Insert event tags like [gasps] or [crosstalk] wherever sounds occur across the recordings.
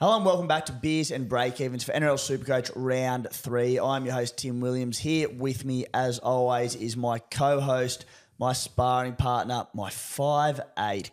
Hello and welcome back to Beers and Breakevens for NRL Supercoach Round 3. I'm your host, Tim Williams. Here with me, as always, is my co host, my sparring partner, my 5'8,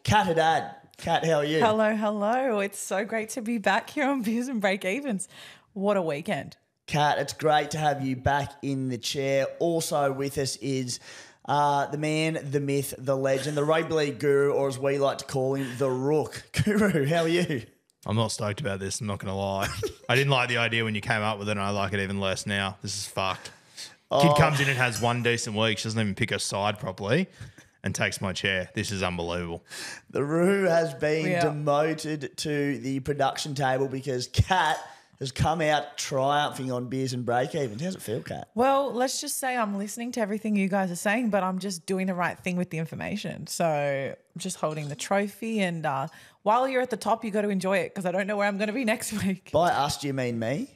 Kat Haddad. Kat, how are you? Hello, hello. It's so great to be back here on Beers and Breakevens. What a weekend. Kat, it's great to have you back in the chair. Also with us is uh, the man, the myth, the legend, the rugby league guru, or as we like to call him, the rook. [laughs] Guru, how are you? I'm not stoked about this. I'm not going to lie. [laughs] I didn't like the idea when you came up with it, and I like it even less now. This is fucked. Oh. Kid comes in and has one decent week. She doesn't even pick a side properly and takes my chair. This is unbelievable. The Roo has been Yeah. demoted to the production table because Kat has come out triumphing on beers and break evens. does it feel, Kat? Well, let's just say I'm listening to everything you guys are saying, but I'm just doing the right thing with the information. So I'm just holding the trophy. And uh, while you're at the top, you got to enjoy it because I don't know where I'm going to be [laughs] next week. By us, do you mean me?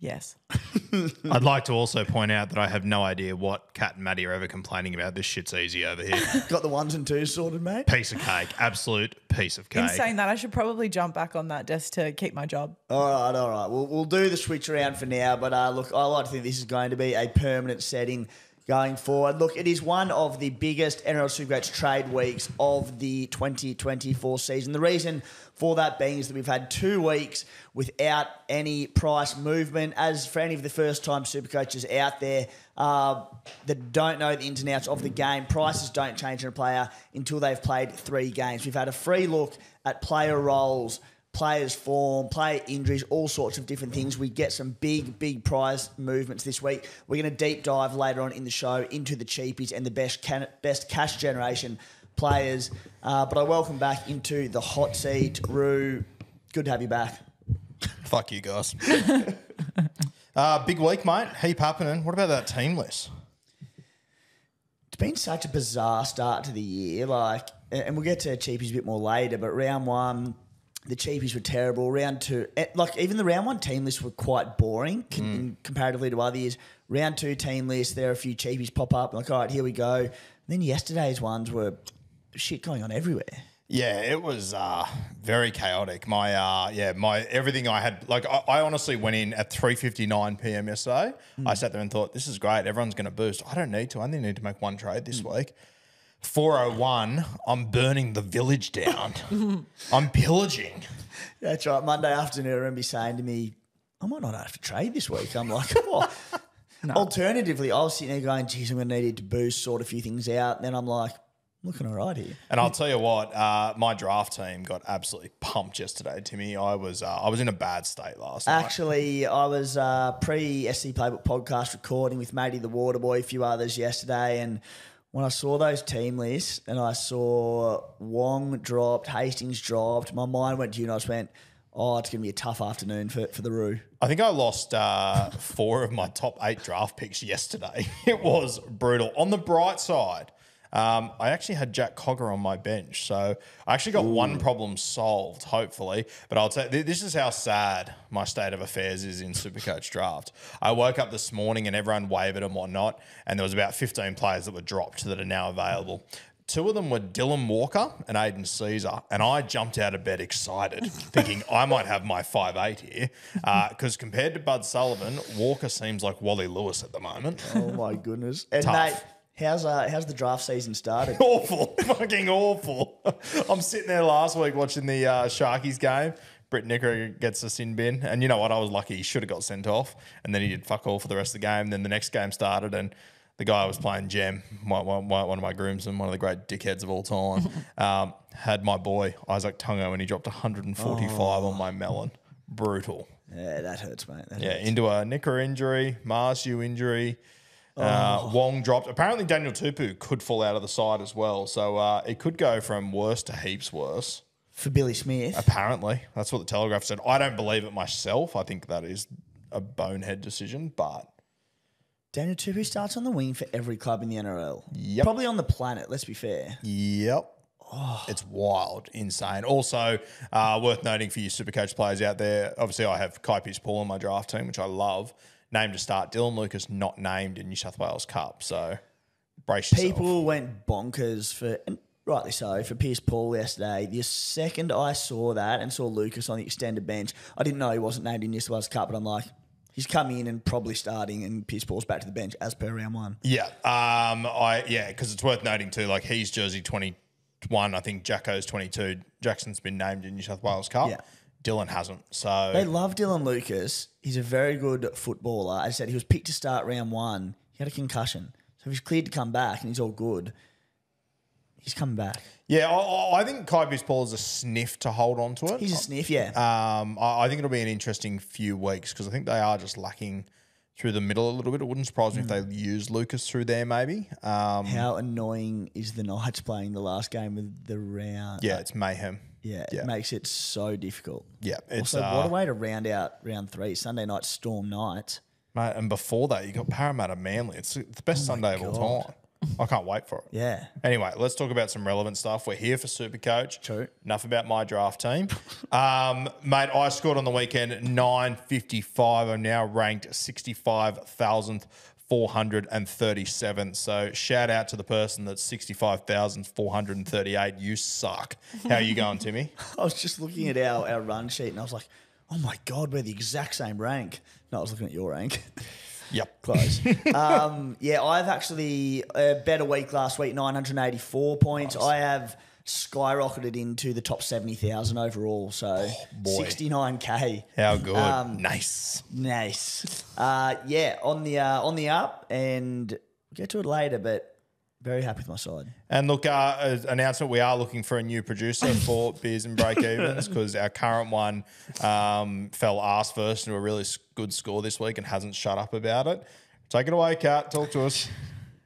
Yes. [laughs] I'd like to also point out that I have no idea what Kat and Maddie are ever complaining about. This shit's easy over here. [laughs] Got the ones and twos sorted, mate. Piece of cake. Absolute piece of cake. In saying that, I should probably jump back on that desk to keep my job. All right, all right. We'll, we'll do the switch around for now. But uh, look, I like to think this is going to be a permanent setting going forward. Look, it is one of the biggest NRL Supercoach trade weeks of the 2024 season. The reason for that being is that we've had two weeks without any price movement. As for any of the first time Supercoaches out there uh, that don't know the ins and outs of the game, prices don't change in a player until they've played three games. We've had a free look at player roles players' form, player injuries, all sorts of different things. We get some big, big prize movements this week. We're going to deep dive later on in the show into the cheapies and the best can, best cash generation players. Uh, but I welcome back into the hot seat, Rue. Good to have you back. Fuck you guys. [laughs] uh, big week, mate. Heap happening. What about that team list? It's been such a bizarre start to the year. Like, and we'll get to cheapies a bit more later. But round one the cheapies were terrible. Round two, eh, like even the round one team lists were quite boring con- hmm. comparatively to other years. Round two team list, there are a few cheapies pop up. Like, all right, here we go. And then yesterday's ones were shit going on everywhere. Yeah, it was uh, very chaotic. My uh, yeah, my everything I had like I, I honestly went in at three fifty nine p.m. yesterday. I hmm. sat there and thought, this is great. Everyone's going to boost. I don't need to. I only need to make one trade this hmm. week. 401, I'm burning the village down. [laughs] I'm pillaging. That's right. Monday afternoon, I remember saying to me, I might not have to trade this week. I'm like, [laughs] what? [laughs] No. Alternatively, I was sitting there going, geez, I'm going to need it to boost, sort a few things out. And then I'm like, looking all right here. And I'll tell you what, uh, my draft team got absolutely pumped yesterday, Timmy. I was uh, I was in a bad state last Actually, night. Actually, I was uh, pre SC Playbook podcast recording with Matty the Waterboy, a few others yesterday, and when I saw those team lists and I saw Wong dropped, Hastings dropped, my mind went to you and I just went, oh, it's going to be a tough afternoon for, for the Roo. I think I lost uh, four of my top eight draft picks yesterday. [laughs] It was brutal. On the bright side, um, I actually had Jack Cogger on my bench, so I actually got Ooh. one problem solved, hopefully. But I'll tell you, this is how sad my state of affairs is in Supercoach draft. I woke up this morning and everyone wavered and whatnot, and there was about 15 players that were dropped that are now available. Two of them were Dylan Walker and Aiden Caesar, and I jumped out of bed excited, [laughs] thinking I might have my five eight here, because uh, compared to Bud Sullivan, Walker seems like Wally Lewis at the moment. Oh my goodness! [laughs] And Tough. They- How's uh, how's the draft season started? [laughs] awful, [laughs] fucking awful. [laughs] I'm sitting there last week watching the uh, Sharkies game. Britt Nicker gets a sin bin, and you know what? I was lucky; he should have got sent off, and then he did fuck all for the rest of the game. Then the next game started, and the guy was playing Jem, my, one of my groomsmen, one of the great dickheads of all time, um, had my boy Isaac Tungo, and he dropped 145 oh. on my melon. Brutal. Yeah, that hurts, mate. That yeah, hurts. into a Nicker injury, Marsu injury. Uh, oh. Wong dropped. Apparently, Daniel Tupu could fall out of the side as well. So uh, it could go from worse to heaps worse. For Billy Smith. Apparently. That's what the Telegraph said. I don't believe it myself. I think that is a bonehead decision, but. Daniel Tupu starts on the wing for every club in the NRL. Yep. Probably on the planet, let's be fair. Yep. Oh. It's wild, insane. Also, uh, worth noting for you Supercoach players out there, obviously I have Kai Paul on my draft team, which I love named to start. Dylan Lucas not named in New South Wales Cup. So brace yourself. People went bonkers for, and rightly so, for Pierce Paul yesterday. The second I saw that and saw Lucas on the extended bench, I didn't know he wasn't named in New South Wales Cup, but I'm like, he's coming in and probably starting, and Pierce Paul's back to the bench as per round one. Yeah, um, I yeah, because it's worth noting too, like he's jersey twenty one. I think Jacko's twenty two. Jackson's been named in New South Wales Cup. Yeah. Dylan hasn't. So They love Dylan Lucas. He's a very good footballer. I said he was picked to start round one. He had a concussion. So he's cleared to come back and he's all good. He's coming back. Yeah, I, I think Kybius Paul is a sniff to hold on to it. He's a sniff, yeah. Um, I, I think it'll be an interesting few weeks because I think they are just lacking through the middle a little bit. It wouldn't surprise me if they use Lucas through there, maybe. Um, How annoying is the Knights playing the last game of the round? yeah, it's mayhem. Yeah, yeah. it makes it so difficult. Yeah, it's also uh, what a uh, way to round out round three. Sunday night storm night, mate. And before that, you got Parramatta Manly. It's the best oh Sunday of all time. I can't wait for it. [laughs] Yeah. Anyway, let's talk about some relevant stuff. We're here for Super Coach. True. Enough about my draft team. um, mate, I scored on the weekend 955. I'm now ranked 65,000th 437. So shout out to the person that's 65,438. You suck. How are you going, Timmy? [laughs] I was just looking at our, our run sheet and I was like, oh my God, we're the exact same rank. No, I was looking at your rank. [laughs] Yep. Close. [laughs] um, yeah, I've actually a uh, bet a week last week, 984 points. Nice. I have – skyrocketed into the top 70,000 overall. So oh, boy. 69K. How good. Um, nice. Nice. Uh, yeah, on the, uh, on the up and we'll get to it later, but very happy with my side. And look, uh, announcement: we are looking for a new producer [laughs] for beers and break evens because our current one um, fell ass first into a really good score this week and hasn't shut up about it. Take it away, Kat. Talk to us.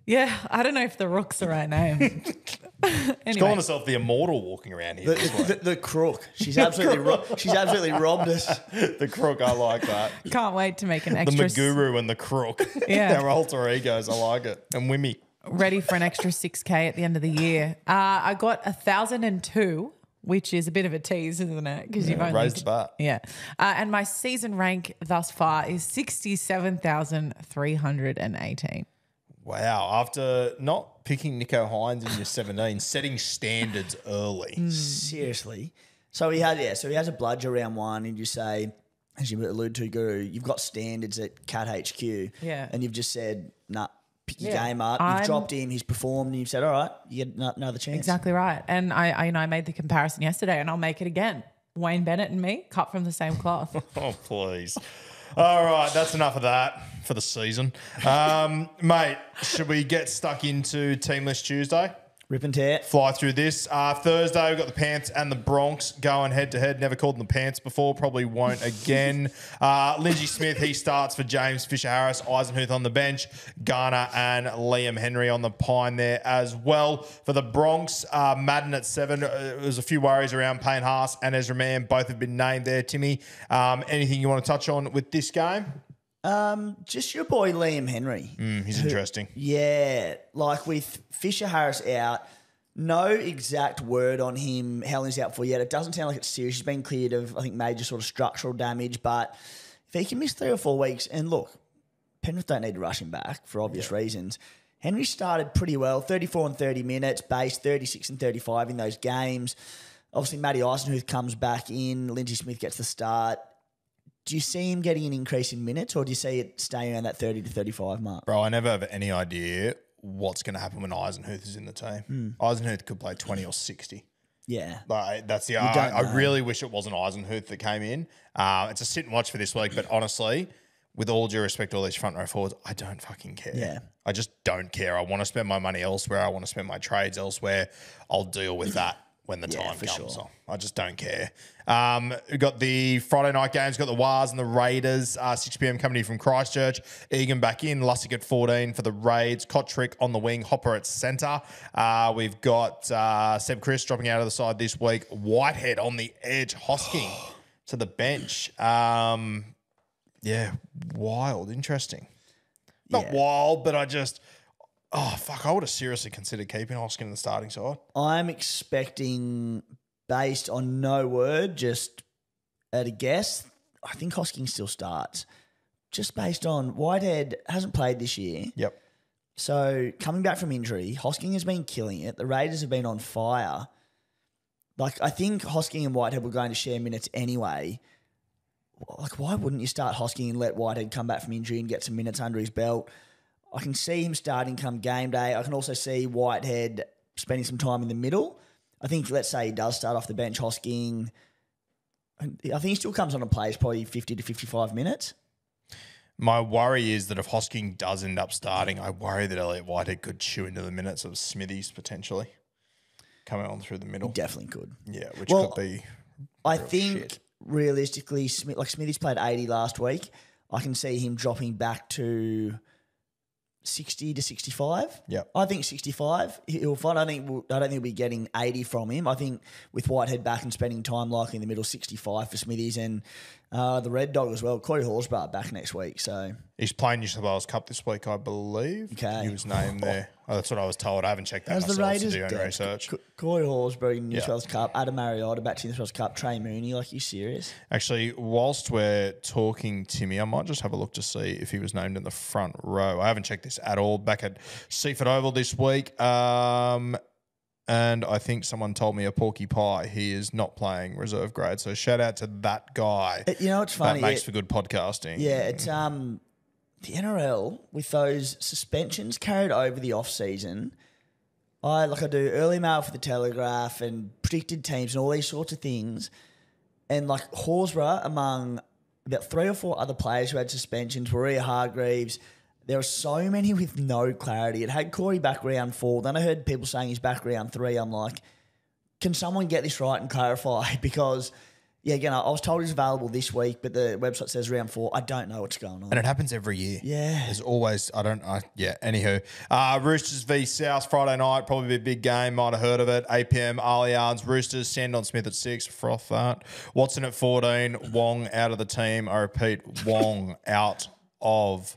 Yeah, I don't know if The Rook's the right name. [laughs] She's calling myself herself the immortal walking around here. The, the, the crook. She's absolutely ro- she's absolutely robbed us. [laughs] the crook, I like that. can't wait to make an The extra. Maguru and the crook. [laughs] Yeah. They're alter egos. I like it. And Wimmy. ready for an extra 6K at the end of the year. Uh, I got 1,002, which is a bit of a tease, isn't it? Because you've only. Raised the bar. yeah. Uh, and my season rank thus far is 67,318. Wow. After not picking Nico Hines in your 17, setting standards early. Mm. Seriously. So he had, yeah, so he has a bludge round one, and you say, as you allude to, Guru, you've got standards at Cat HQ. Yeah. And you've just said, nah, pick your Yeah. game up. You've I'm- dropped him, he's performed, and you've said, all right, you get another chance. Exactly right. And I, I, you know, I made the comparison yesterday, and I'll make it again. Wayne Bennett and me cut from the same cloth. [laughs] Oh, please. All right, that's enough of that for the season. Um, [laughs] mate, should we get stuck into Teamless Tuesday? Rip and tear. Fly through this. Uh, Thursday, we've got the Pants and the Bronx going head to head. Never called them the Pants before, probably won't again. [laughs] uh, Lindsay Smith, he starts for James Fisher Harris, Eisenhuth on the bench, Garner and Liam Henry on the pine there as well. For the Bronx, uh, Madden at seven. Uh, there's a few worries around Payne Haas and Ezra Mann. Both have been named there, Timmy. Um, anything you want to touch on with this game? Um, just your boy Liam Henry. Mm, he's who, interesting. Yeah, like with Fisher Harris out, no exact word on him how long he's out for yet. It doesn't sound like it's serious. He's been cleared of I think major sort of structural damage, but if he can miss three or four weeks, and look, Penrith don't need to rush him back for obvious yeah. reasons. Henry started pretty well, 34 and 30 minutes, base 36 and 35 in those games. Obviously, Matty Eisenhuth comes back in. Lindsay Smith gets the start do you see him getting an increase in minutes or do you see it staying around that 30 to 35 mark? Bro, I never have any idea what's going to happen when Eisenhuth is in the team. Mm. Eisenhuth could play 20 or 60. Yeah. Like, that's the. I, I, really wish it wasn't Eisenhuth that came in. Uh, it's a sit and watch for this week, but honestly, with all due respect to all these front row forwards, I don't fucking care. Yeah. I just don't care. I want to spend my money elsewhere. I want to spend my trades elsewhere. I'll deal with that when the yeah, time comes. Sure. I just don't care. Um, we got the Friday night games. Got the Wars and the Raiders. Uh, 6 p.m. coming in from Christchurch. Egan back in. Lussick at 14 for the Raids. Kotrick on the wing. Hopper at centre. Uh, we've got uh, Seb Chris dropping out of the side this week. Whitehead on the edge. Hosking [gasps] to the bench. Um, yeah, wild, interesting. Not yeah. wild, but I just Oh fuck! I would have seriously considered keeping Hoskin in the starting side. I'm expecting, based on no word, just at a guess, I think Hosking still starts. Just based on Whitehead hasn't played this year. Yep. So coming back from injury, Hosking has been killing it. The Raiders have been on fire. Like I think Hosking and Whitehead were going to share minutes anyway. Like why wouldn't you start Hosking and let Whitehead come back from injury and get some minutes under his belt? I can see him starting come game day. I can also see Whitehead spending some time in the middle. I think, let's say he does start off the bench, Hosking. I think he still comes on and plays probably 50 to 55 minutes. My worry is that if Hosking does end up starting, I worry that Elliot Whitehead could chew into the minutes of Smithies potentially coming on through the middle. He definitely could. Yeah, which well, could be. I think shit. realistically, Smith, like Smithies played 80 last week. I can see him dropping back to 60 to 65. Yeah. I think 65 he'll find. I think we'll, I don't think we'll be getting 80 from him. I think with Whitehead back and spending time likely in the middle 65 for Smithies and uh, the Red Dog as well. Corey Horsbart back next week, so he's playing New South Wales Cup this week, I believe. Okay, he was named there. [laughs] Oh, that's what I was told. I haven't checked that As the Raiders to do research. Corey Horsbury, New Yeah. South Wales Cup. Adam Mariotta back to New South Wales Cup. Trey Mooney, like you serious? Actually, whilst we're talking, Timmy, I might just have a look to see if he was named in the front row. I haven't checked this at all. Back at Seaford Oval this week, um, and I think someone told me a Porky Pie. He is not playing reserve grade. So shout out to that guy. It, you know what's funny? That makes it, for good podcasting. Yeah, it's um the NRL with those suspensions carried over the off season. I like I do early mail for the Telegraph and predicted teams and all these sorts of things, and like Horsburgh among about three or four other players who had suspensions, Maria Hargreaves, there are so many with no clarity. It had Corey back round four. Then I heard people saying he's back round three. I'm like, can someone get this right and clarify? [laughs] Because, yeah, again, I was told he's available this week, but the website says round four. I don't know what's going on. And it happens every year. Yeah. There's always, I don't, I, yeah, anywho. Uh, Roosters v South Friday night, probably be a big game. Might have heard of it. APM, Allianz, Roosters, Sandon Smith at six, Froth that. Watson at 14, Wong out of the team. I repeat, Wong [laughs] out of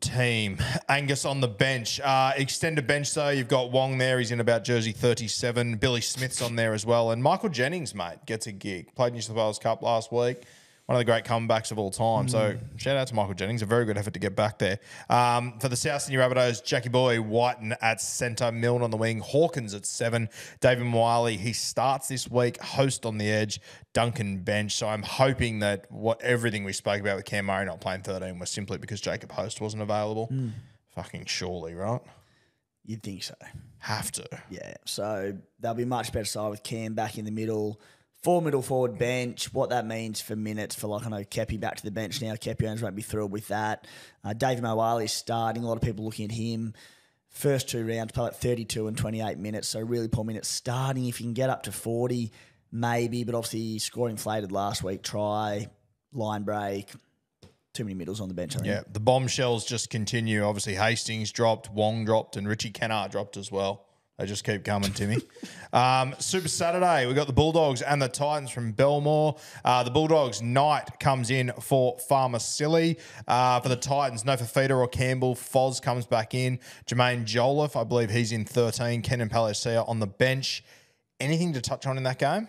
team. Angus on the bench. Uh, extended bench, though. You've got Wong there. He's in about jersey 37. Billy Smith's on there as well. And Michael Jennings, mate, gets a gig. Played New South Wales Cup last week one of the great comebacks of all time. Mm. So shout out to Michael Jennings, a very good effort to get back there. Um, for the South Sydney Rabbitohs, Jackie Boy Whiten at centre, Milne on the wing, Hawkins at seven, David Wiley he starts this week, host on the edge, Duncan bench. So I'm hoping that what everything we spoke about with Cam Murray not playing 13 was simply because Jacob Host wasn't available. Mm. Fucking surely, right? You'd think so. Have to. Yeah. So they'll be much better side with Cam back in the middle. Four middle forward bench, what that means for minutes for like I know Kepi back to the bench now. Kepi owners won't be thrilled with that. Uh, David Mowali starting, a lot of people looking at him. First two rounds, play like 32 and 28 minutes, so really poor minutes starting. If you can get up to 40, maybe, but obviously scoring inflated last week, try, line break, too many middles on the bench. I yeah, think. the bombshells just continue. Obviously, Hastings dropped, Wong dropped, and Richie Kennard dropped as well. They just keep coming to me. Um, Super Saturday, we've got the Bulldogs and the Titans from Belmore. Uh, the Bulldogs, Knight comes in for Farmer Silly. Uh, for the Titans, no for Feeder or Campbell. Foz comes back in. Jermaine Joliffe, I believe he's in 13. Kenan Palacea on the bench. Anything to touch on in that game?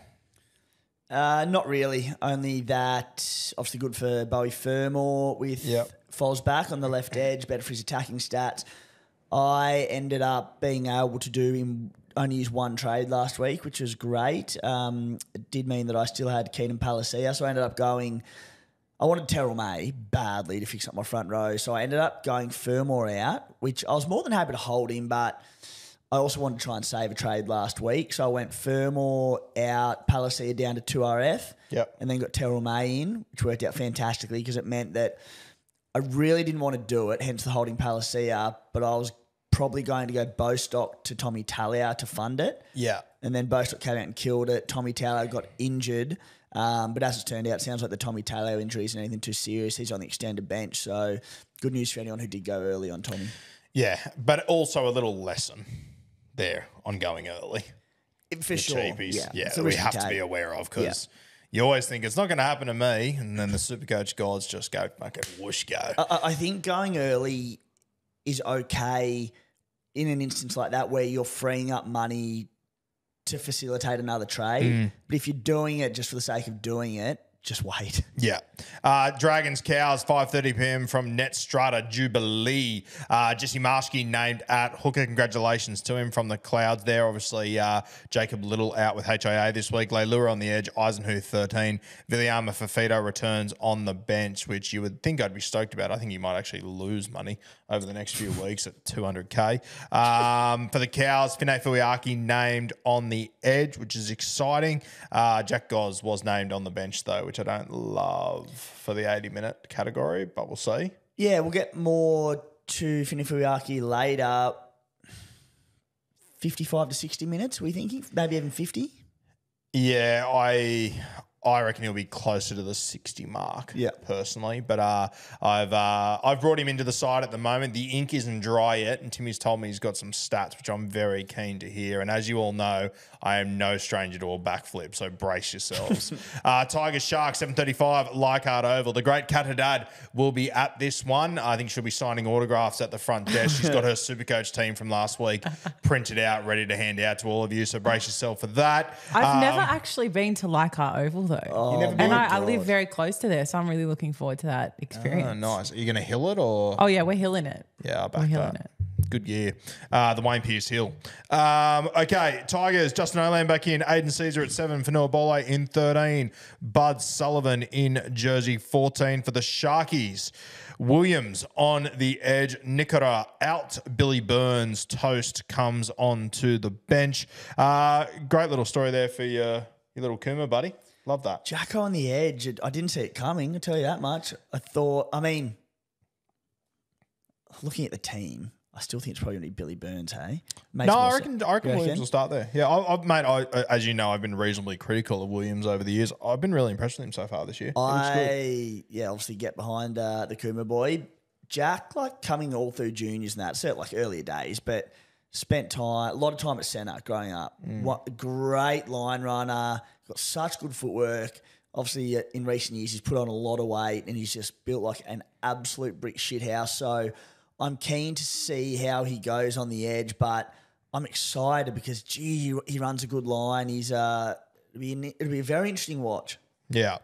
Uh, not really. Only that, obviously, good for Bowie Firmore with yep. Foz back on the left edge, better for his attacking stats. I ended up being able to do in only use one trade last week, which was great. Um, it did mean that I still had Keenan Palacio, so I ended up going. I wanted Terrell May badly to fix up my front row, so I ended up going Firmore out, which I was more than happy to hold him, but I also wanted to try and save a trade last week, so I went Firmore out, Palacio down to two RF, yep. and then got Terrell May in, which worked out fantastically because it meant that I really didn't want to do it, hence the holding Palacio, but I was probably going to go Bostock to Tommy Talia to fund it. Yeah. And then Bostock came out and killed it. Tommy Talia got injured. Um, but as it's turned out, it sounds like the Tommy Talia injury isn't anything too serious. He's on the extended bench. So good news for anyone who did go early on Tommy. Yeah. But also a little lesson there on going early. for the sure. Cheapies, yeah. yeah that we have to be aware of because. Yeah you always think it's not going to happen to me, and then the supercoach gods just go fucking whoosh go. I, I, think going early is okay in an instance like that where you're freeing up money to facilitate another trade. Mm. But if you're doing it just for the sake of doing it, just wait. [laughs] Yeah. Uh, Dragons Cows, 5.30 p.m. from Net Strata Jubilee. Uh, Jesse Marshke named at hooker. Congratulations to him from the clouds there. Obviously, uh, Jacob Little out with HIA this week. Leilua on the edge. Eisenhuth 13. Viliama Fafito returns on the bench, which you would think I'd be stoked about. I think you might actually lose money over the next few weeks at 200K. Um, for the Cows, Fine Fuiaki named on the edge, which is exciting. Uh, Jack Goz was named on the bench, though, which I don't love for the 80 minute category, but we'll see. Yeah, we'll get more to Finifuyaki later. 55 to 60 minutes, we thinking? Maybe even 50? Yeah, I I reckon he'll be closer to the 60 mark. Yeah. Personally, but uh, I've uh, I've brought him into the side at the moment. The ink isn't dry yet, and Timmy's told me he's got some stats, which I'm very keen to hear. And as you all know, I am no stranger to a backflip, so brace yourselves. [laughs] uh, Tiger Shark 735 Leichhardt Oval. The great Katadad will be at this one. I think she'll be signing autographs at the front desk. She's got her [laughs] Supercoach team from last week printed out, ready to hand out to all of you. So brace yourself for that. I've um, never actually been to Leichhardt Oval though. Oh, and I, I live very close to there, so I'm really looking forward to that ah, experience. Oh, nice. Are you going to hill it or? Oh yeah, we're hilling it. Yeah, I'll back we're hilling that. it. Good year. Uh, the Wayne Pierce Hill. Um, okay, Tigers, Justin Oland back in, Aiden Caesar at seven, Fanua Bole in 13, Bud Sullivan in jersey 14 for the Sharkies. Williams on the edge. Nicara out. Billy Burns toast comes onto the bench. Uh, great little story there for your, your little Kuma buddy. Love that. Jacko on the edge. I didn't see it coming, I'll tell you that much. I thought, I mean, looking at the team, I still think it's probably going to be Billy Burns, hey? Makes no, I reckon, I reckon Williams will start there. Yeah, I, I, mate, I, as you know, I've been reasonably critical of Williams over the years. I've been really impressed with him so far this year. I, yeah, obviously get behind uh, the Kuma boy. Jack, like coming all through juniors and that, so like earlier days, but – spent time, a lot of time at centre growing up. Mm. What, great line runner, got such good footwork. Obviously, uh, in recent years, he's put on a lot of weight and he's just built like an absolute brick shit house. So I'm keen to see how he goes on the edge, but I'm excited because, gee, he, he runs a good line. He's uh, it'll be, it'll be a very interesting watch. Yeah.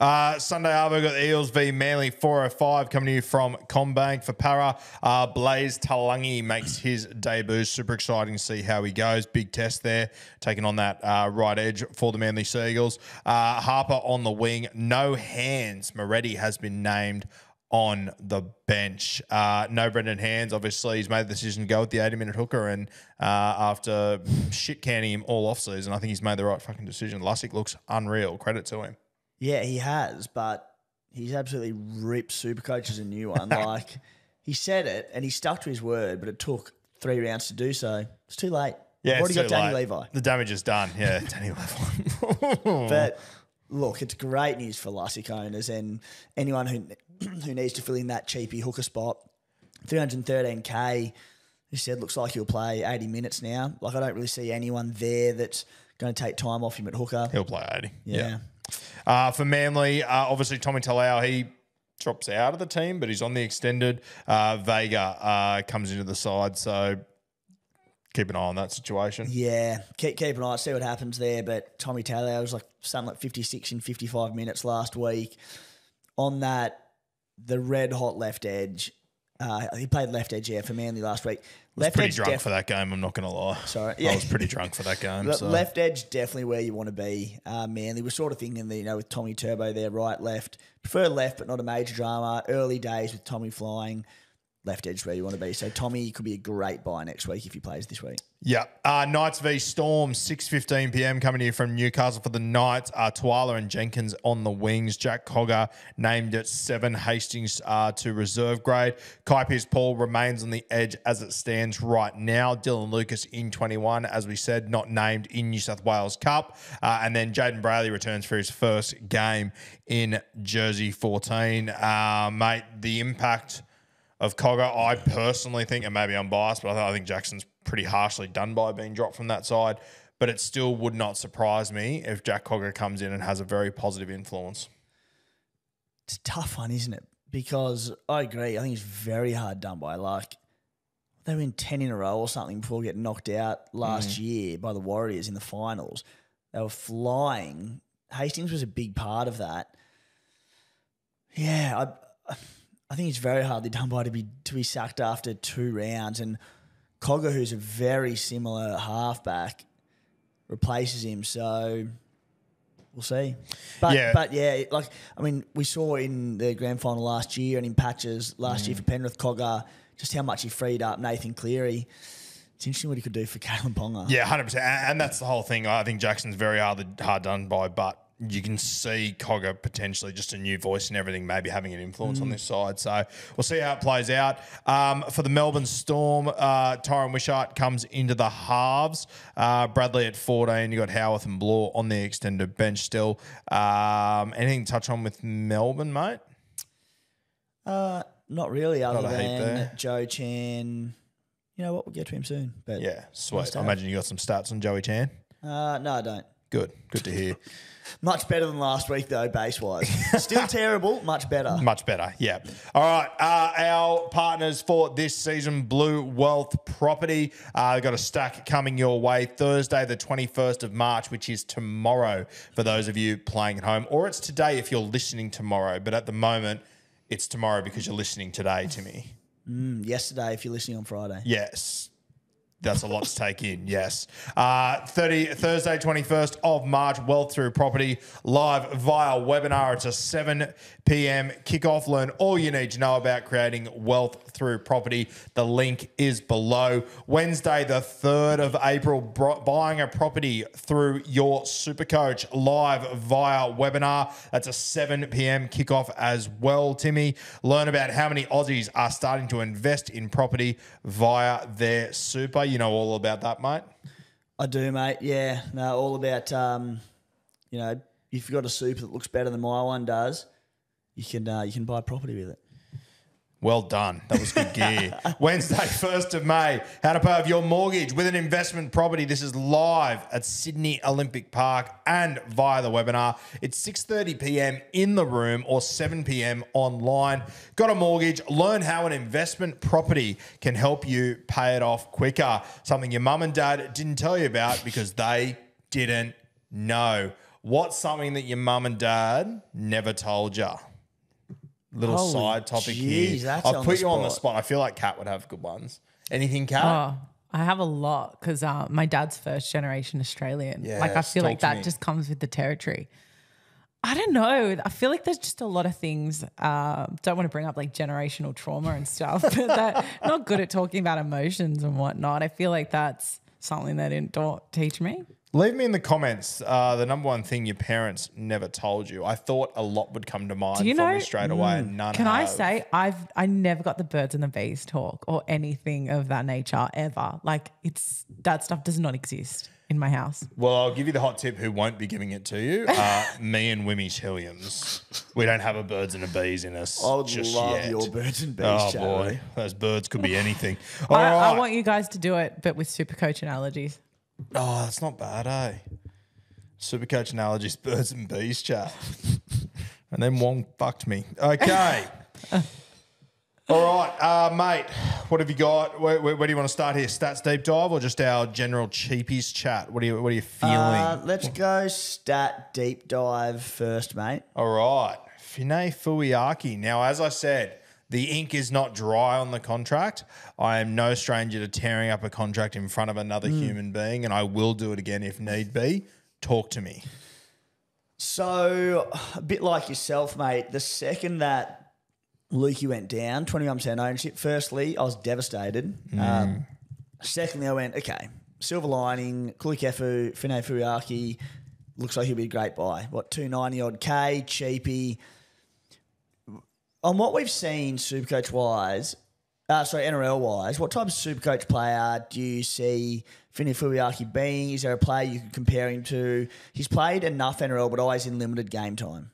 Uh, Sunday, Arvo got the Eels v Manly 405 coming to you from Combank for Para. Uh, Blaze Talangi makes his debut. Super exciting to see how he goes. Big test there, taking on that uh, right edge for the Manly Seagulls. Uh, Harper on the wing. No hands. Moretti has been named on the bench. Uh, no Brendan Hands, obviously, he's made the decision to go with the 80 minute hooker. And uh, after shit canning him all off season, I think he's made the right fucking decision. Lussick looks unreal. Credit to him. Yeah, he has, but he's absolutely ripped Supercoach as a new one. [laughs] like he said it and he stuck to his word, but it took three rounds to do so. It's too late. Yeah, already got Danny Levi. The damage is done. Yeah, [laughs] Danny Levi. [laughs] but look, it's great news for Lussick owners and anyone who [clears throat] who needs to fill in that cheapy hooker spot. 313k. He said looks like he'll play 80 minutes now. Like I don't really see anyone there that's going to take time off him at hooker. He'll play 80. yeah. yeah. Uh, for Manly, uh, obviously Tommy Talau, he drops out of the team, but he's on the extended. Uh, Vega uh, comes into the side, so keep an eye on that situation. Yeah, keep keep an eye, see what happens there. But Tommy Talau was like something like 56 in 55 minutes last week. On that, the red hot left edge, uh, he played left edge here for Manly last week. Left was pretty edge drunk def- for that game. I'm not going to lie. Sorry, yeah. I was pretty drunk for that [laughs] game. so. Left edge definitely where you want to be. Uh, Manly was sort of thinking that you know with Tommy Turbo there, right left. Prefer left, but not a major drama. Early days with Tommy flying left edge where you want to be. So Tommy could be a great buy next week if he plays this week. Yeah. Uh, Knights v Storm, 6.15 p.m. coming here from Newcastle for the Knights. Uh, Twala and Jenkins on the wings. Jack Cogger named at 7 Hastings uh, to reserve grade. Kai Paul remains on the edge as it stands right now. Dylan Lucas in 21, as we said, not named in New South Wales Cup. Uh, and then Jaden Brayley returns for his first game in Jersey 14. Uh, mate, the impact – of Cogger. I personally think, and maybe I'm biased, but I think Jackson's pretty harshly done by being dropped from that side. But it still would not surprise me if Jack Cogger comes in and has a very positive influence. It's a tough one, isn't it? Because I agree. I think it's very hard done by. Like, they were in 10 in a row or something before getting knocked out last mm. year by the Warriors in the finals. They were flying. Hastings was a big part of that. Yeah, I. I think it's very hardly done by to be to be sacked after two rounds. And Cogger, who's a very similar halfback, replaces him. So we'll see. But yeah. but yeah, like I mean, we saw in the grand final last year and in patches last mm. year for Penrith Cogger just how much he freed up Nathan Cleary. It's interesting what he could do for Caelan Ponga. Yeah, hundred percent, and that's the whole thing. I think Jackson's very hard hard done by, but you can see Cogger potentially just a new voice and everything, maybe having an influence mm. on this side. So we'll see how it plays out. Um, for the Melbourne Storm, uh, Tyron Wishart comes into the halves. Uh, Bradley at 14. You got Howarth and Bloor on the extended bench still. Um, anything to touch on with Melbourne, mate? Uh, not really, other not than Joe Chan. You know what? We'll get to him soon. But yeah, sweet. I imagine you got some stats on Joey Chan. Uh, no, I don't. Good. Good to hear. [laughs] Much better than last week, though, base wise. Still [laughs] terrible, much better. Much better, yeah. All right, uh, our partners for this season, Blue Wealth Property. Uh, they've got a stack coming your way Thursday, the 21st of March, which is tomorrow for those of you playing at home, or it's today if you're listening tomorrow. But at the moment, it's tomorrow because you're listening today to me. Mm, yesterday, if you're listening on Friday. Yes. That's a lot to take in, yes. Uh, 30, Thursday, 21st of March, Wealth Through Property, live via webinar. It's a 7 p.m. kickoff. Learn all you need to know about creating wealth through property. The link is below. Wednesday, the 3rd of April, bro- buying a property through your supercoach, live via webinar. That's a 7 p.m. kickoff as well, Timmy. Learn about how many Aussies are starting to invest in property via their super. You know all about that, mate. I do, mate. Yeah, no, all about um, you know, if you've got a super that looks better than my one does, you can uh, you can buy property with it. Well done. That was good gear. [laughs] Wednesday, 1st of May. How to pay off your mortgage with an investment property. This is live at Sydney Olympic Park and via the webinar. It's 6:30 p.m. in the room or 7 p.m. online. Got a mortgage? Learn how an investment property can help you pay it off quicker. Something your mum and dad didn't tell you about because they didn't know. What's something that your mum and dad never told you? little Holy side topic geez, here. i will put you on the spot. I feel like Kat would have good ones. Anything, Kat? Oh, I have a lot because uh, my dad's first generation Australian. Yeah, like I feel like that me. just comes with the territory. I don't know. I feel like there's just a lot of things. Uh, don't want to bring up like generational trauma and stuff, [laughs] but that not good at talking about emotions and whatnot. I feel like that's something they didn't teach me. Leave me in the comments uh, the number one thing your parents never told you. I thought a lot would come to mind Do you for know- me straight away. None. Can I say I've I never got the birds and the bees talk or anything of that nature ever. Like it's that stuff does not exist in my house. Well, I'll give you the hot tip who won't be giving it to you. Uh, [laughs] me and Wimmy Hilliams. We don't have a birds and a bees in us. I would just love yet. your birds and bees Oh, boy. Those birds could be anything. [laughs] All I, right. I want you guys to do it, but with super coach analogies. Oh, that's not bad, eh? Supercoach analogies, birds and bees chat. [laughs] and then Wong fucked me. Okay. [laughs] All right, uh, mate, what have you got? Where, where, where, do you want to start here? Stats deep dive or just our general cheapies chat? What are you, what are you feeling? Uh, let's go stat deep dive first, mate. All right. Fine Fuiaki. Now, as I said, the ink is not dry on the contract. I am no stranger to tearing up a contract in front of another mm. human being, and I will do it again if need be. Talk to me. So, a bit like yourself, mate, the second that Lukey went down, 21% ownership, firstly, I was devastated. Mm. Um, secondly, I went, okay, silver lining, Kulikefu, Fine Furiaki, looks like he'll be a great buy. What, 290 odd K, cheapy on what we've seen Supercoach wise, uh, sorry, NRL wise, what type of Supercoach player do you see Finney Fuiaki being? Is there a player you could compare him to? He's played enough NRL, but always in limited game time.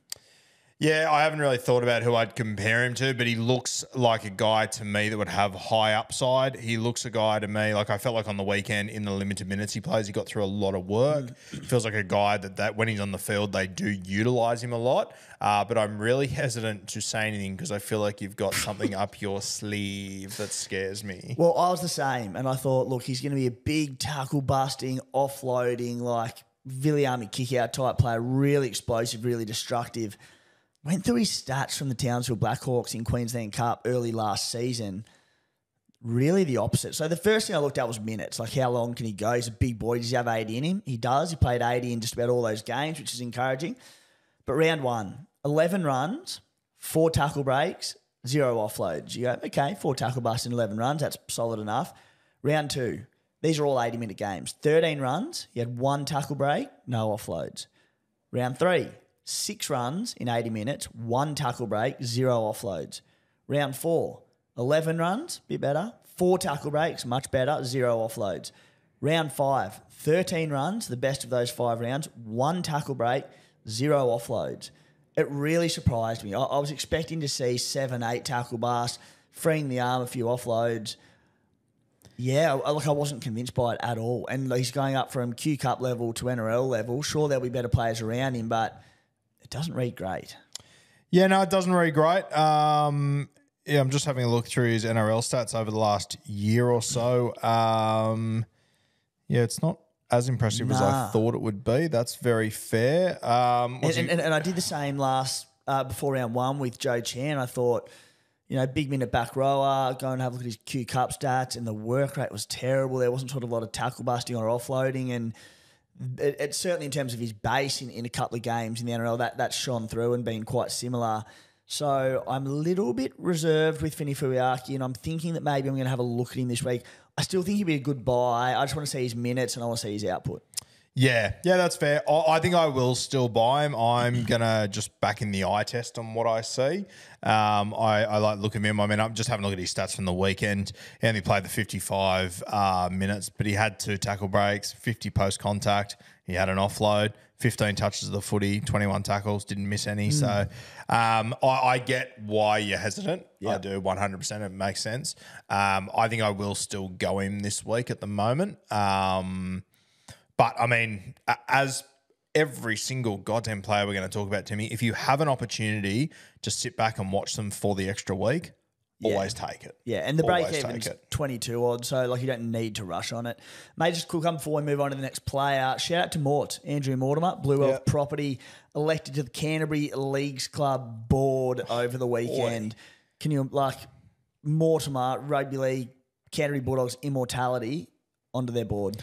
Yeah, I haven't really thought about who I'd compare him to, but he looks like a guy to me that would have high upside. He looks a guy to me like I felt like on the weekend in the limited minutes he plays, he got through a lot of work. Mm. Feels like a guy that that when he's on the field, they do utilize him a lot. Uh, but I'm really [laughs] hesitant to say anything because I feel like you've got something up your sleeve that scares me. Well, I was the same, and I thought, look, he's going to be a big tackle busting, offloading, like Villiamy kick out type player, really explosive, really destructive went through his stats from the Townsville Blackhawks in Queensland Cup early last season. Really the opposite. So the first thing I looked at was minutes. Like how long can he go? He's a big boy. Does he have 80 in him? He does. He played 80 in just about all those games, which is encouraging. But round one, 11 runs, four tackle breaks, zero offloads. You go, okay, four tackle busts and 11 runs. That's solid enough. Round two, these are all 80 minute games. 13 runs, he had one tackle break, no offloads. Round three, six runs in 80 minutes, one tackle break, zero offloads. Round four, 11 runs, bit better, four tackle breaks, much better, zero offloads. Round five, 13 runs, the best of those five rounds, one tackle break, zero offloads. It really surprised me. I, I was expecting to see seven, eight tackle bars, freeing the arm, a few offloads. Yeah, look, I wasn't convinced by it at all. And he's going up from Q Cup level to NRL level. Sure, there'll be better players around him, but it doesn't read great. Yeah, no, it doesn't read great. Um, yeah, I'm just having a look through his NRL stats over the last year or so. Um, yeah, it's not as impressive nah. as I thought it would be. That's very fair. Um, and, and, and, and, I did the same last uh, before round one with Joe Chan. I thought, you know, big minute back rower, go and have a look at his Q Cup stats, and the work rate was terrible. There wasn't sort of a lot of tackle busting or offloading, and – it, it, certainly in terms of his base in, in a couple of games in the NRL, that, that's shone through and been quite similar. So I'm a little bit reserved with Finny Fuiaki, and I'm thinking that maybe I'm going to have a look at him this week. I still think he'd be a good buy. I just want to see his minutes and I want to see his output. Yeah, yeah, that's fair. I, I think I will still buy him. I'm [clears throat] gonna just back in the eye test on what I see. Um, I, I like looking at him. I mean, I'm just having a look at his stats from the weekend. He only played the 55 uh, minutes, but he had two tackle breaks, 50 post contact. He had an offload, 15 touches of the footy, 21 tackles, didn't miss any. Mm. So um, I, I, get why you're hesitant. Yep. I do 100%. It makes sense. Um, I think I will still go him this week at the moment. Um, but I mean, as every single goddamn player we're going to talk about, Timmy, if you have an opportunity to sit back and watch them for the extra week, yeah. always take it. Yeah, and the always break is twenty two odd, so like you don't need to rush on it. May just quick on before we move on to the next player. Shout out to Mort, Andrew Mortimer, Blue Elf yep. Property, elected to the Canterbury Leagues Club board over the weekend. Boy. Can you like Mortimer Rugby League Canterbury Bulldogs immortality onto their board?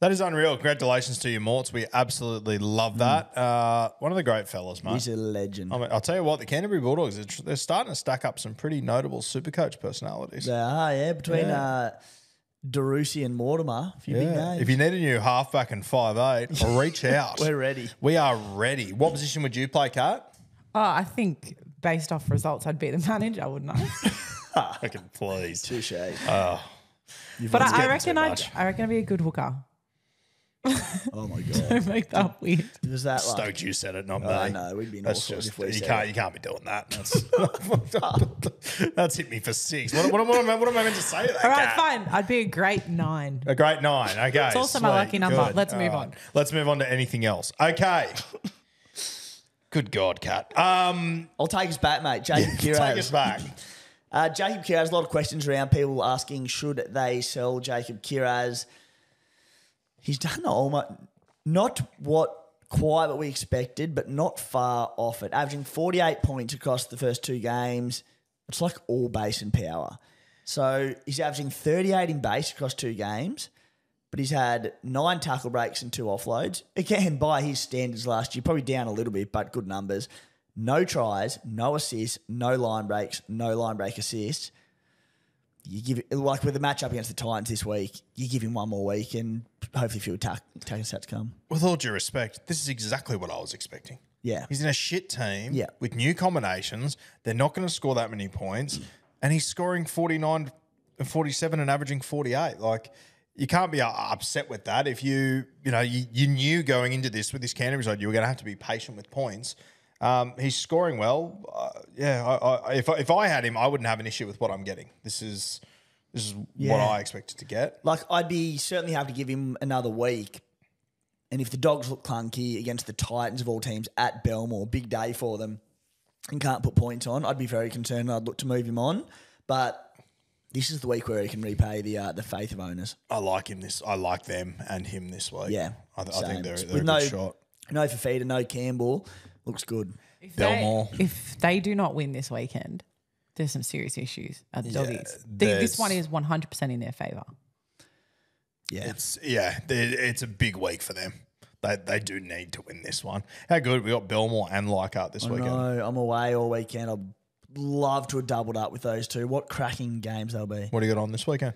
That is unreal. Congratulations to you, Morts. We absolutely love mm. that. Uh, one of the great fellas, mate. He's a legend. I mean, I'll tell you what, the Canterbury Bulldogs, they're starting to stack up some pretty notable supercoach personalities. They are, yeah. Between Yeah. uh, Darusi and Mortimer, few big Yeah. names. If you need a new halfback and 5'8, [laughs] reach out. We're ready. We are ready. What position would you play, Kat? Oh, I think based off results, I'd be the manager, wouldn't I? can [laughs] please. Touche. Ah. but I, I reckon I'd, I reckon I'd be a good hooker. [laughs] oh my god! Don't make that weird. Was that like, stoked you said it, not me? I know we'd be That's just if we you can't it. you can't be doing that. That's, [laughs] [laughs] that's hit me for six. What, what, what, am I, what am I meant to say? To that All right, cat? fine. I'd be a great nine. A great nine. Okay, it's also my lucky number. good. Let's move on. Let's move on to anything else. Okay. Good God, cat. Um, I'll take us back, mate. Jacob Take us back. Uh, Jacob Kiraz, a lot of questions around people asking should they sell Jacob Kiraz he's done almost not what quite what we expected, but not far off it. Averaging 48 points across the first two games. It's like all base and power. So he's averaging 38 in base across two games, but he's had nine tackle breaks and two offloads. Again, by his standards last year, probably down a little bit, but good numbers. No tries, no assists, no line breaks, no line break assists you give it, like with the matchup against the Titans this week, you give him one more week and hopefully few attack attacking stats come. With all due respect, this is exactly what I was expecting. Yeah. He's in a shit team yeah. with new combinations. They're not going to score that many points. And he's scoring 49 and 47 and averaging 48. Like, you can't be uh, upset with that. If you, you know, you, you knew going into this with this Canterbury side, you were going to have to be patient with points. Um, he's scoring well. Uh, yeah, I, I, if, I, if I had him, I wouldn't have an issue with what I'm getting. This is this is Yeah. what I expected to get. Like I'd be certainly have to give him another week. And if the dogs look clunky against the Titans of all teams at Belmore, big day for them, and can't put points on, I'd be very concerned. I'd look to move him on, but this is the week where he can repay the uh, the faith of owners. I like him this. I like them and him this week. Yeah, I, th- I think they're, they're a good no, shot. No Fafita, no Campbell. Looks good. If Belmore. They, if they do not win this weekend, there's some serious issues at the yeah, doggies. The, this one is 100% in their favour. Yeah. It's, yeah, it's a big week for them. They, they do need to win this one. How good we got Belmore and Leichhardt this weekend. Know, I'm away all weekend. I'd love to have doubled up with those two. What cracking games they'll be. What do you got on this weekend?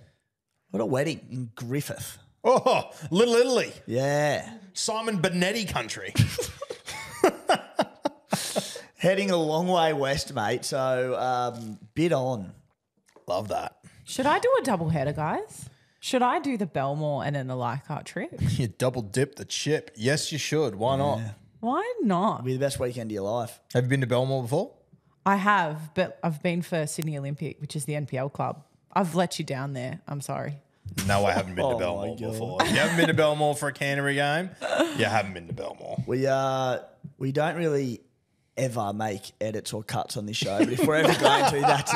What a wedding in Griffith. Oh, Little Italy. Yeah. Simon Benetti country. [laughs] [laughs] heading a long way west, mate. So um, bid on. Love that. Should I do a double header, guys? Should I do the Belmore and then the Leichhardt trip? [laughs] you double dip the chip. Yes, you should. Why not? Why not? it be the best weekend of your life. Have you been to Belmore before? I have, but I've been for Sydney Olympic, which is the NPL club. I've let you down there. I'm sorry. No, I haven't been to [laughs] oh Belmore before. You haven't been to Belmore for a Canterbury game. You haven't been to Belmore. We uh we don't really ever make edits or cuts on this show, but if we're ever going to, that's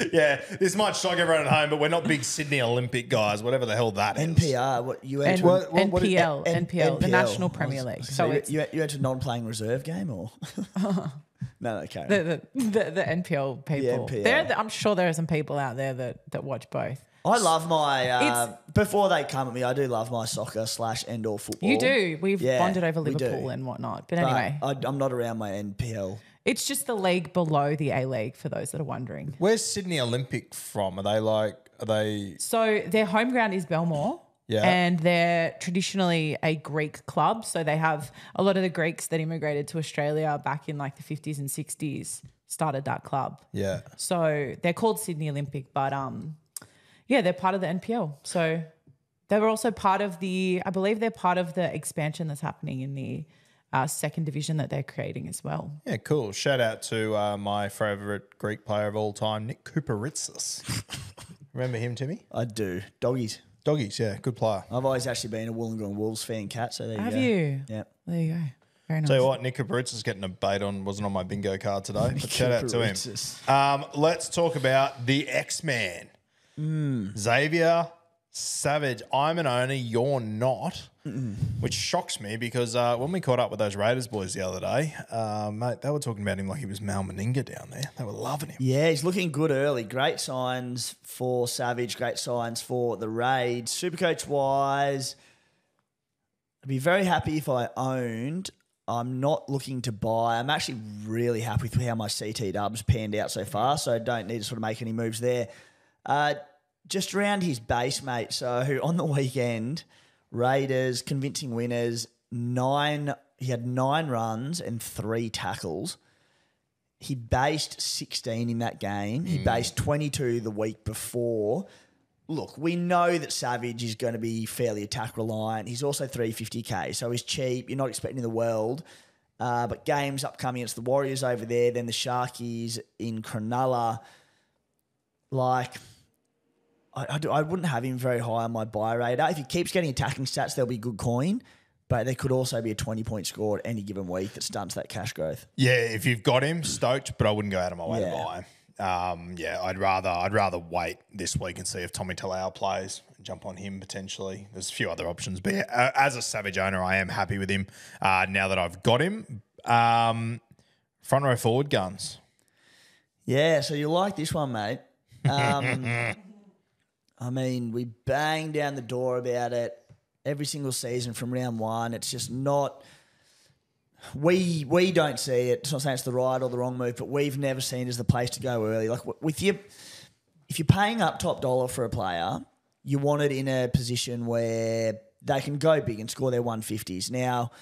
it. [laughs] yeah, this might shock everyone at home, but we're not big Sydney Olympic guys, whatever the hell that is. NPR, what you what, what NPL, N- NPL, NPL, the National Premier League. So, so you, you enter non-playing reserve game or? [laughs] No, okay. The, the, the, the NPL people. The NPL. There, I'm sure there are some people out there that, that watch both. I love my uh, before they come at me. I do love my soccer slash indoor football. You do. We've yeah, bonded over Liverpool and whatnot. But, but anyway, I, am not around my NPL. It's just the league below the A League for those that are wondering. Where's Sydney Olympic from? Are they like are they? So their home ground is Belmore. Yeah. And they're traditionally a Greek club. So they have a lot of the Greeks that immigrated to Australia back in like the 50s and 60s started that club. Yeah. So they're called Sydney Olympic, but um yeah, they're part of the NPL. So they were also part of the, I believe they're part of the expansion that's happening in the uh, second division that they're creating as well. Yeah, cool. Shout out to uh, my favorite Greek player of all time, Nick Kouparitsis. [laughs] Remember him, Timmy? I do. Doggies. Doggies, yeah, good player. I've always actually been a Wollongong Wolves fan, cat. So there you Have go. you? Yeah. There you go. Very nice. Tell you what, Nick Cabrits is getting a bait on, wasn't on my bingo card today. But shout out to him. Um, let's talk about the X Man. Mm. Xavier Savage, I'm an owner, you're not, Mm-mm. which shocks me because uh, when we caught up with those Raiders boys the other day, uh, mate, they were talking about him like he was Mal Meninga down there. They were loving him. Yeah, he's looking good early. Great signs for Savage, great signs for the Raid. Supercoach wise, I'd be very happy if I owned. I'm not looking to buy. I'm actually really happy with how my CT dubs panned out so far, so don't need to sort of make any moves there. Uh, just around his base, mate. So on the weekend, Raiders convincing winners. Nine. He had nine runs and three tackles. He based 16 in that game. He hmm. based 22 the week before. Look, we know that Savage is going to be fairly attack reliant. He's also 350k, so he's cheap. You're not expecting the world. Uh, but games upcoming, it's the Warriors over there, then the Sharkies in Cronulla. Like, I, I, do, I wouldn't have him very high on my buy radar. If he keeps getting attacking stats, there'll be good coin but there could also be a 20 point score at any given week that stunts that cash growth. Yeah, if you've got him, stoked, but I wouldn't go out of my way yeah. to buy him. Um, yeah, I'd rather I'd rather wait this week and see if Tommy Talau plays, jump on him potentially. There's a few other options, but yeah, as a Savage owner, I am happy with him uh, now that I've got him. Um, front row forward guns. Yeah, so you like this one, mate. Um, [laughs] I mean, we bang down the door about it every single season from round one. It's just not. We we don't see it. It's not saying it's the right or the wrong move, but we've never seen it as the place to go early. Like with you, if you're paying up top dollar for a player, you want it in a position where they can go big and score their 150s. Now,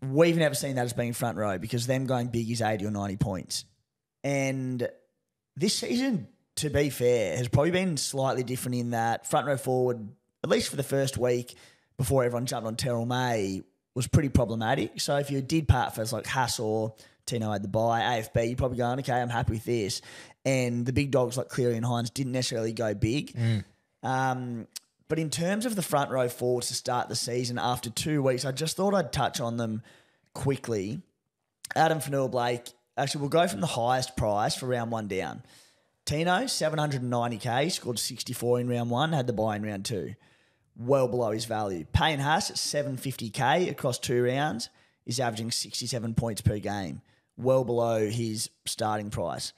we've never seen that as being front row because them going big is 80 or 90 points. And this season, to be fair, has probably been slightly different in that front row forward, at least for the first week before everyone jumped on Terrell May, was pretty problematic. So if you did part first, like Hass or Tino had the buy, AFB, you're probably going, okay, I'm happy with this. And the big dogs like Cleary and Hines didn't necessarily go big. Mm. Um, but in terms of the front row forwards to start the season after two weeks, I just thought I'd touch on them quickly. Adam Fanua Blake, actually, we'll go from the highest price for round one down. Tino, 790k, scored 64 in round one, had the buy in round two. Well below his value. Payne Haas 750k across two rounds is averaging 67 points per game, well below his starting price.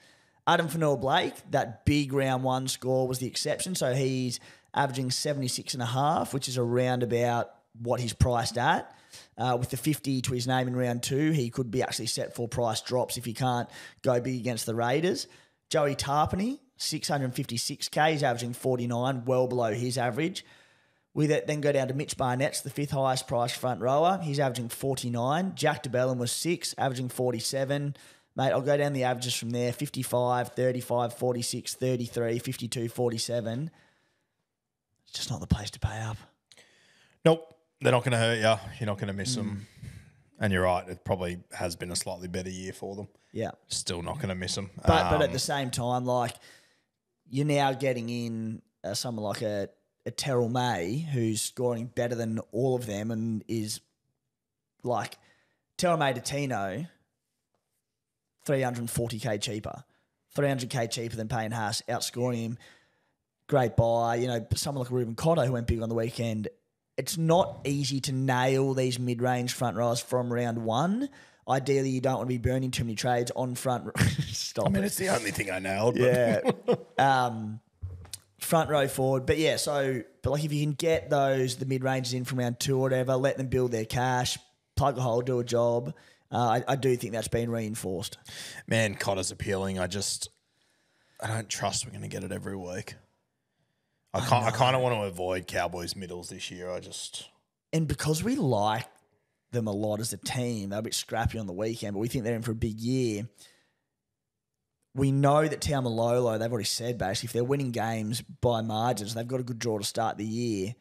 Adam Fanua Blake, that big round one score was the exception. So he's averaging seventy six and a half, which is around about what he's priced at. Uh, with the 50 to his name in round two, he could be actually set for price drops if he can't go big against the Raiders. Joey Tarpany, 656K, he's averaging 49, well below his average. We then go down to Mitch Barnett's the fifth highest priced front rower. He's averaging 49. Jack DeBellin was six, averaging 47. Mate, I'll go down the averages from there 55, 35, 46, 33, 52, 47. It's just not the place to pay up. Nope. They're not going to hurt you. You're not going to miss mm. them. And you're right; it probably has been a slightly better year for them. Yeah, still not going to miss them. But um, but at um, the same time, like you're now getting in uh, someone like a a Terrell May who's scoring better than all of them and is like Terrell May to Tino, 340k cheaper, 300k cheaper than Payne Haas, outscoring him. Great buy, you know, someone like Ruben Cotter who went big on the weekend it's not easy to nail these mid range front rows from round one. Ideally, you don't want to be burning too many trades on front. Row. [laughs] Stop. I mean, it. it's the only thing I nailed. Yeah. [laughs] um, front row forward, but yeah. So, but like if you can get those the mid ranges in from round two or whatever, let them build their cash, plug a hole, do a job. Uh, I, I do think that's been reinforced. Man, Cotter's appealing. I just I don't trust we're going to get it every week. I can't. I, I kind of want to avoid Cowboys middles this year. I just and because we like them a lot as a team, they're a bit scrappy on the weekend, but we think they're in for a big year. We know that Tamalolo, they've already said basically, if they're winning games by margins, they've got a good draw to start the year.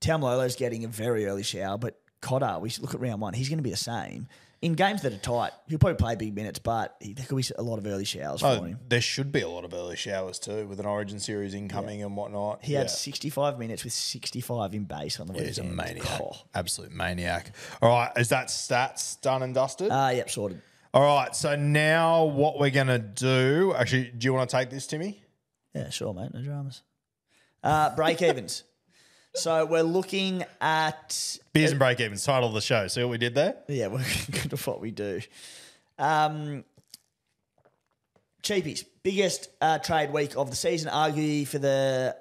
Tamalolo's getting a very early shower, but Cotter, we look at round one, he's going to be the same in games that are tight, he'll probably play big minutes, but he, there could be a lot of early showers oh, for him. There should be a lot of early showers too, with an Origin series incoming yeah. and whatnot. He yeah. had 65 minutes with 65 in base on the weekend. He's a maniac, oh. absolute maniac. All right, is that stats done and dusted? Ah, uh, yep, sorted. All right, so now what we're gonna do? Actually, do you want to take this, Timmy? Yeah, sure, mate. No dramas. Uh, break evens. [laughs] So we're looking at beers and break evens. Title of the show. See what we did there? yeah, [laughs] we're good at what we do. Um, cheapies, biggest uh, trade week of the season. Arguably for the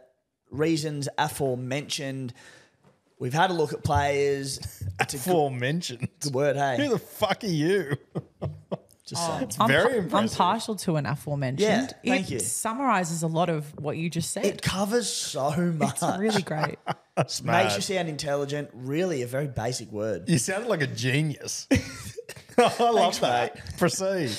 reasons aforementioned. We've had a look at players. [laughs] It's a good, Aforementioned. good word, hey? Who the fuck are you? [laughs] Just oh, it's I'm very I'm, impressive. I'm partial to an aforementioned. Yeah, thank it you. summarizes a lot of what you just said. It covers so much. It's really great. [laughs] Makes you sound intelligent. Really, a very basic word. You sounded like a genius. [laughs] I love Thanks, that. Mate. Proceed.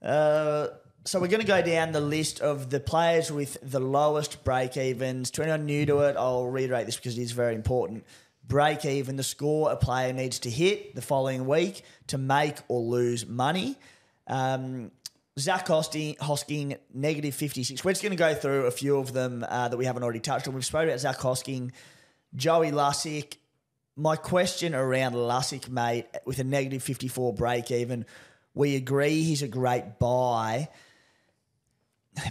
Uh, so we're going to go down the list of the players with the lowest break evens. To anyone new to it, I'll reiterate this because it is very important break even, the score a player needs to hit the following week to make or lose money. Um, Zach Hosking, Hosking negative 56. We're just going to go through a few of them uh, that we haven't already touched on. We've spoken about Zach Hosking, Joey Lussick. My question around Lussick, mate, with a negative 54 break even, we agree he's a great buy,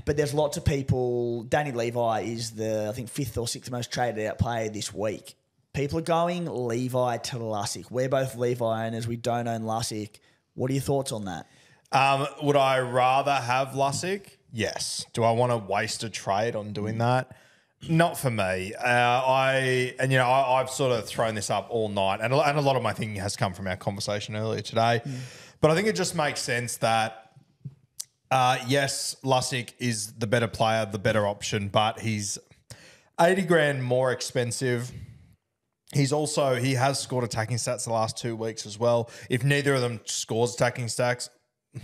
but there's lots of people. Danny Levi is the, I think, fifth or sixth most traded out player this week. People are going Levi to Lussick. We're both Levi owners. We don't own Lussick. What are your thoughts on that? Um, would I rather have Lussick? Yes. Do I want to waste a trade on doing mm. that? Not for me. Uh, I and you know I, I've sort of thrown this up all night, and a, and a lot of my thinking has come from our conversation earlier today. Mm. But I think it just makes sense that uh, yes, Lusick is the better player, the better option, but he's 80 grand more expensive. He's also he has scored attacking stats the last two weeks as well. If neither of them scores attacking stats,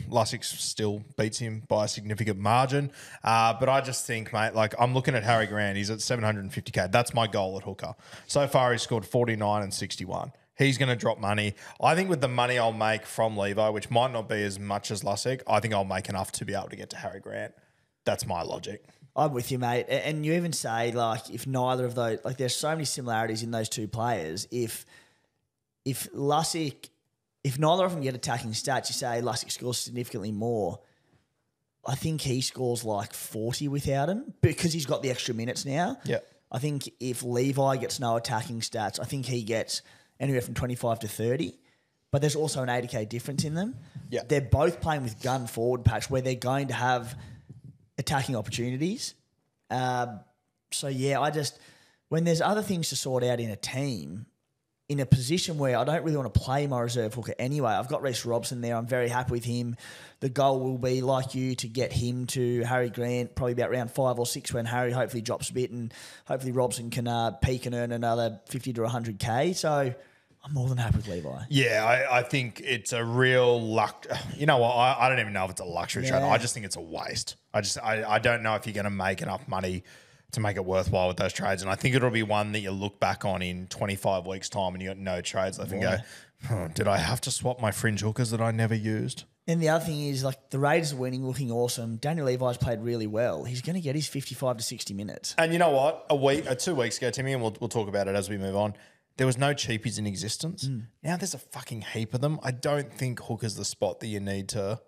Lusick still beats him by a significant margin. Uh, but I just think, mate, like I'm looking at Harry Grant. He's at 750k. That's my goal at hooker. So far, he's scored 49 and 61. He's going to drop money. I think with the money I'll make from Levi, which might not be as much as Lusick, I think I'll make enough to be able to get to Harry Grant. That's my logic. I'm with you, mate. And you even say like if neither of those like there's so many similarities in those two players. If if Lussick, if neither of them get attacking stats, you say Lussick scores significantly more. I think he scores like 40 without him because he's got the extra minutes now. Yeah. I think if Levi gets no attacking stats, I think he gets anywhere from 25 to 30 but there's also an 80k difference in them. Yeah. They're both playing with gun forward patch where they're going to have attacking opportunities. Um, so yeah, I just when there's other things to sort out in a team, in a position where I don't really want to play my reserve hooker anyway. I've got Reese Robson there. I'm very happy with him. The goal will be, like you, to get him to Harry Grant probably about round five or six when Harry hopefully drops a bit and hopefully Robson can uh, peak and earn another 50 to 100K. So I'm more than happy with Levi. Yeah, I, I think it's a real luck. [sighs] You know what? I, I don't even know if it's a luxury yeah. trade. I just think it's a waste. I just I, I don't know if you're going to make enough money to make it worthwhile with those trades. And I think it'll be one that you look back on in 25 weeks' time and you got no trades left and go, oh, did I have to swap my fringe hookers that I never used? And the other thing is, like, the Raiders are winning, looking awesome. Daniel Levi's played really well. He's going to get his 55 to 60 minutes. And you know what? A week, uh, two weeks ago, Timmy, and we'll, we'll talk about it as we move on, there was no cheapies in existence. Mm. Now there's a fucking heap of them. I don't think hooker's the spot that you need to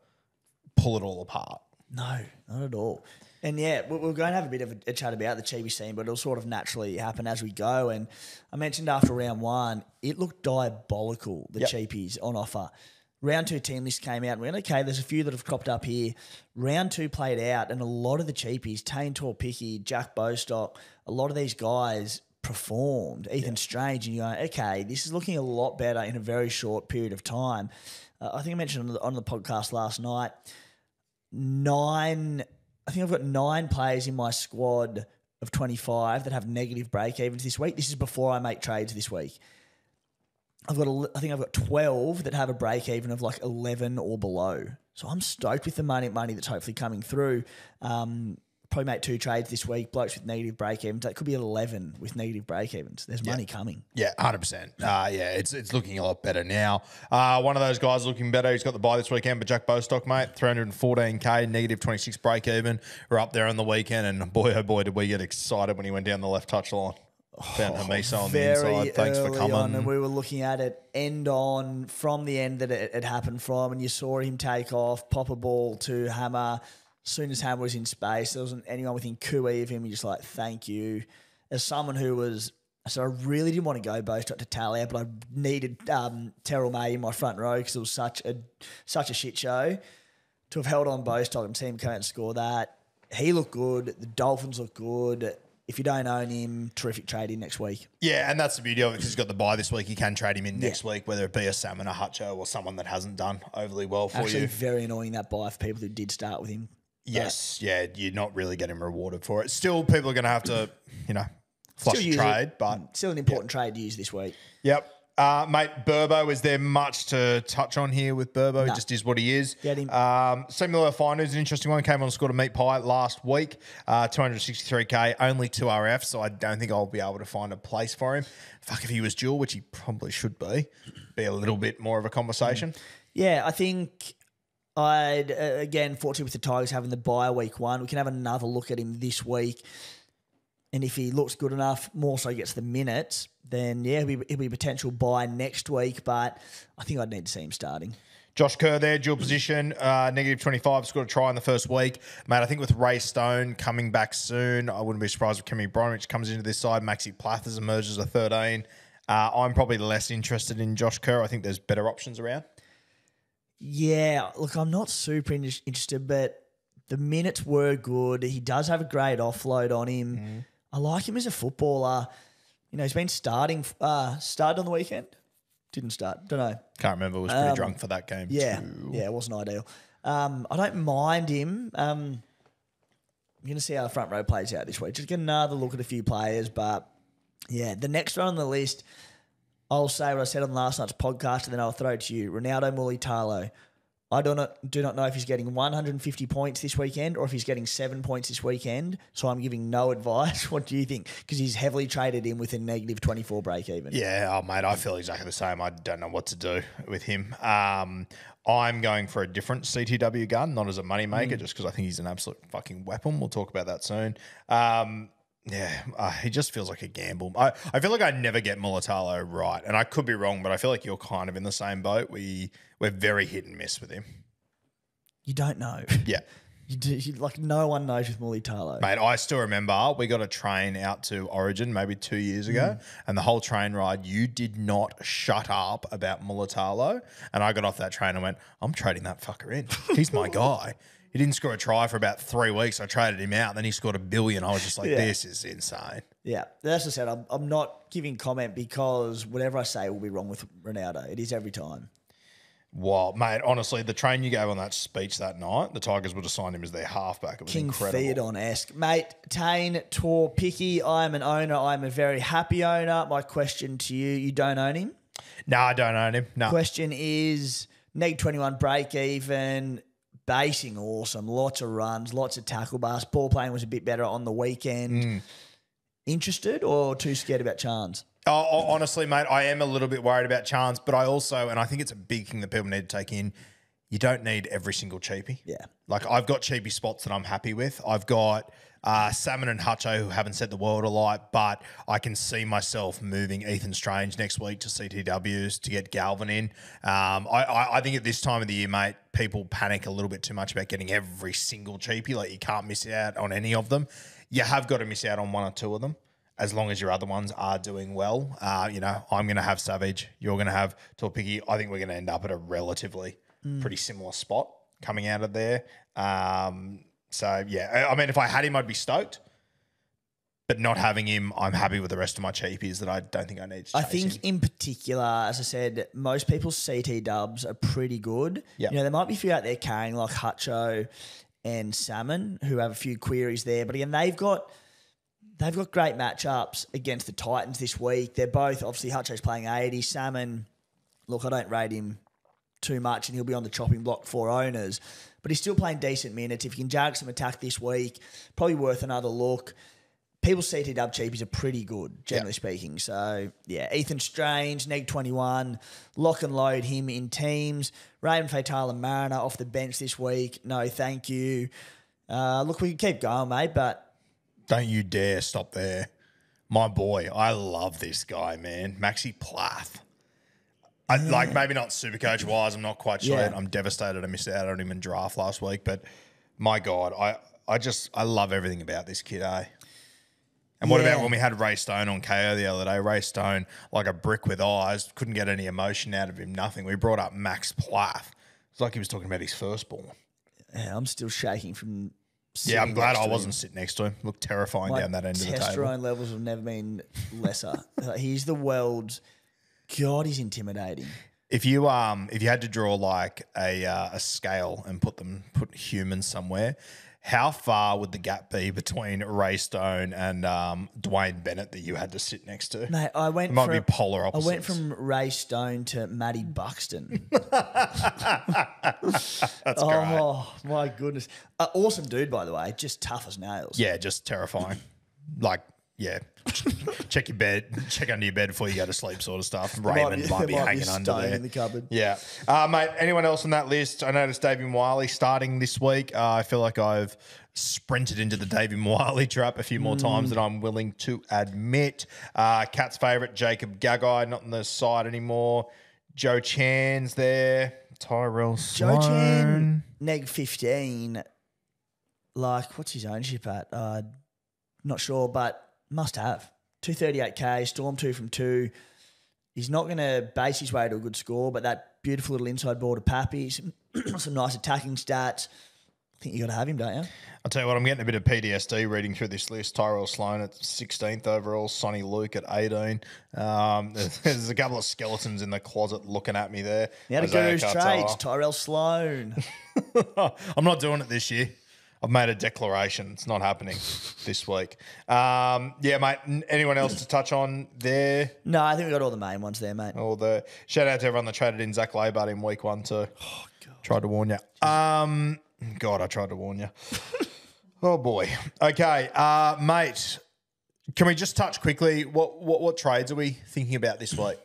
pull it all apart. No, not at all. And yeah, we are going to have a bit of a, chat about the Chibi scene, but it'll sort of naturally happen as we go. And I mentioned after round one, it looked diabolical, the Yep. cheapies on offer. Round two team list came out and we went, okay, there's a few that have cropped up here. Round two played out, and a lot of the cheapies, Tane Torpicky, Jack Bostock, a lot of these guys performed. Ethan Strange, and you go, okay, this is looking a lot better in a very short period of time. Uh, I think I mentioned on the, on the podcast last night nine. I think I've got nine players in my squad of 25 that have negative break evens this week. This is before I make trades this week. I've got, a, I think I've got 12 that have a break even of like 11 or below. So I'm stoked with the money, money that's hopefully coming through. Um, probably make two trades this week. Blokes with negative break evens. That could be eleven with negative break evens. There's yeah. money coming. Yeah, hundred uh, percent. Yeah, it's it's looking a lot better now. Uh, one of those guys looking better. He's got the buy this weekend, but Jack Bostock, mate, three hundred and fourteen k, negative twenty six break even. We're up there on the weekend, and boy oh boy, did we get excited when he went down the left touch line. Found oh, Hamisa on the inside. Thanks for coming. On, and we were looking at it end on from the end that it, it happened from, and you saw him take off, pop a ball to Hammer as soon as Ham was in space, there wasn't anyone within cooey of him. He just like, thank you. As someone who was, so I really didn't want to go up to Talia, but I needed um, Terrell May in my front row because it was such a such a shit show. To have held on up and seen him come out and score that, he looked good. The Dolphins looked good. If you don't own him, terrific trade in next week. Yeah, and that's the beauty of it because he's got the buy this week. You can trade him in next yeah. week, whether it be a Salmon, a Hutcher or someone that hasn't done overly well for Actually, you. Actually, very annoying that buy for people who did start with him. Yes, yeah, you're not really getting rewarded for it. Still, people are going to have to, you know, flush the trade, it. but Still an important trade to use this week. yep. Uh, mate, Burbo, is there much to touch on here with Burbo? He just is what he is. Get him. Um, similar finders, an interesting one. Came on and scored a meat pie last week, uh, 263k, only two RF, so I don't think I'll be able to find a place for him. Fuck, if he was dual, which he probably should be, be a little bit more of a conversation. Mm. Yeah, I think I uh, again, fortunately with the Tigers having the bye week one, we can have another look at him this week. And if he looks good enough, more so gets the minutes, then yeah, he'll be, he'll be potential buy next week. But I think I'd need to see him starting. Josh Kerr there, dual position, uh, negative 25, scored a try in the first week. Mate, I think with Ray Stone coming back soon, I wouldn't be surprised if Kemi Bronovich comes into this side. Maxi Plathers emerges a 13. Uh, I'm probably less interested in Josh Kerr. I think there's better options around. Yeah, look, I'm not super in- interested, but the minutes were good. He does have a great offload on him. Mm. I like him as a footballer. You know, he's been starting, uh, started on the weekend. Didn't start. Don't know. Can't remember. Was pretty um, drunk for that game. Yeah, too. yeah, it wasn't ideal. Um, I don't mind him. Um, I'm going to see how the front row plays out this week. Just get another look at a few players, but yeah, the next one on the list – I'll say what I said on last night's podcast, and then I'll throw it to you. Ronaldo Mulitalo. I do not do not know if he's getting 150 points this weekend or if he's getting seven points this weekend. So I'm giving no [laughs] advice. What do you think? Because he's heavily traded in with a negative 24 break even. Yeah, oh, mate, I feel exactly the same. I don't know what to do with him. Um, I'm going for a different CTW gun, not as a moneymaker, mm. just because I think he's an absolute fucking weapon. We'll talk about that soon. Um, yeah, uh, he just feels like a gamble. I, I feel like I never get Molitalo right, and I could be wrong, but I feel like you're kind of in the same boat. We we're very hit and miss with him. You don't know. [laughs] Yeah. You do, you, like no one knows with Molitalo. Mate, I still remember we got a train out to Origin maybe two years ago, mm. and the whole train ride, you did not shut up about Molitalo, And I got off that train and went, I'm trading that fucker in. He's my [laughs] guy he didn't score a try for about three weeks. I traded him out. Then he scored a billion. I was just like, yeah. this is insane. Yeah, that's what I said. I'm, I'm not giving comment because whatever I say will be wrong with Ronaldo. It is every time. Wow, mate! Honestly, the train you gave on that speech that night, the Tigers would have signed him as their halfback. It was King incredible. on esque, mate. Tane Tor Picky. I am an owner. I am a very happy owner. My question to you: You don't own him? No, I don't own him. No. Question is: Need twenty one break even basing awesome. Lots of runs, lots of tackle bars. Ball playing was a bit better on the weekend. Mm. Interested or too scared about Chance? Oh, oh, honestly, mate, I am a little bit worried about Chance, but I also, and I think it's a big thing that people need to take in. You don't need every single cheapie. Yeah. Like I've got cheapie spots that I'm happy with. I've got uh, Salmon and Hutcho, who haven't set the world alight, but I can see myself moving Ethan Strange next week to CTWs to get Galvin in. Um, I, I, I think at this time of the year, mate, people panic a little bit too much about getting every single cheapie. Like you can't miss out on any of them. You have got to miss out on one or two of them as long as your other ones are doing well. Uh, you know, I'm going to have Savage. You're going to have Torpiki. I think we're going to end up at a relatively mm. pretty similar spot coming out of there. Um, so yeah, I mean, if I had him, I'd be stoked. But not having him, I'm happy with the rest of my cheapies that I don't think I need. I think him. in particular, as I said, most people's CT dubs are pretty good. Yeah. You know, there might be a few out there carrying like Hutcho and Salmon who have a few queries there. But again, they've got they've got great matchups against the Titans this week. They're both obviously Hutcho's playing 80. Salmon, look, I don't rate him too much and he'll be on the chopping block for owners but he's still playing decent minutes. If you can jog some attack this week, probably worth another look. People see T Dub cheapies are pretty good, generally yep. speaking. So yeah, Ethan Strange, Neg twenty one, lock and load him in teams. Raymond Fatal and Mariner off the bench this week. No, thank you. Uh, look, we can keep going, mate, but don't you dare stop there. My boy, I love this guy, man. Maxi Plath. I, like maybe not super coach wise. I'm not quite sure. Yeah. I'm devastated I missed out on him in draft last week. But my God, I I just I love everything about this kid, eh? And what yeah. about when we had Ray Stone on KO the other day? Ray Stone, like a brick with eyes, couldn't get any emotion out of him, nothing. We brought up Max Plath. It's like he was talking about his firstborn. Yeah, I'm still shaking from. Yeah, I'm glad I wasn't sitting next to him. Looked terrifying My down that end of the table. Testosterone levels have never been lesser. [laughs] He's the world's God, he's intimidating. If you um if you had to draw like a uh, a scale and put them put humans somewhere, how far would the gap be between Ray Stone and um, Dwayne Bennett that you had to sit next to? Mate, I went. It might from, be polar I went from Ray Stone to Maddie Buxton. [laughs] [laughs] That's oh, great. oh my goodness, uh, awesome dude by the way, just tough as nails. Yeah, just terrifying. like yeah, [laughs] check your bed, check under your bed before you go to sleep, sort of stuff. Raymond might be, [laughs] might be might hanging be under there in the cupboard. Yeah, uh, mate. Anyone else on that list? I noticed David Wiley starting this week. Uh, I feel like I've sprinted into the David Wiley trap a few more mm. times than I'm willing to admit. Uh, Cat's favourite Jacob Gagai not on the side anymore. Joe Chan's there. Tyrell Sloan. Joe Chan neg fifteen. Like what's his ownership at? Uh, not sure, but must have. 238k, Storm two from two. He's not going to base his way to a good score, but that beautiful little inside ball to Pappy, some, [clears throat] some nice attacking stats. I think you got to have him, don't you? I'll tell you what, I'm getting a bit of PTSD reading through this list. Tyrell Sloan at 16th overall, Sonny Luke at 18. Um, there's, [laughs] there's, a couple of skeletons in the closet looking at me there. Now to Guru's trades, Tyrell Sloan. [laughs] I'm not doing it this year. I've made a declaration. It's not happening this week. Um, yeah, mate. n- Anyone else to touch on there? No, I think we got all the main ones there, mate. All the shout out to everyone that traded in Zach Labard in week one too. Oh, God. Tried to warn you. Um, God, I tried to warn you. [laughs] oh boy. Okay, uh, mate. Can we just touch quickly? What what what trades are we thinking about this week?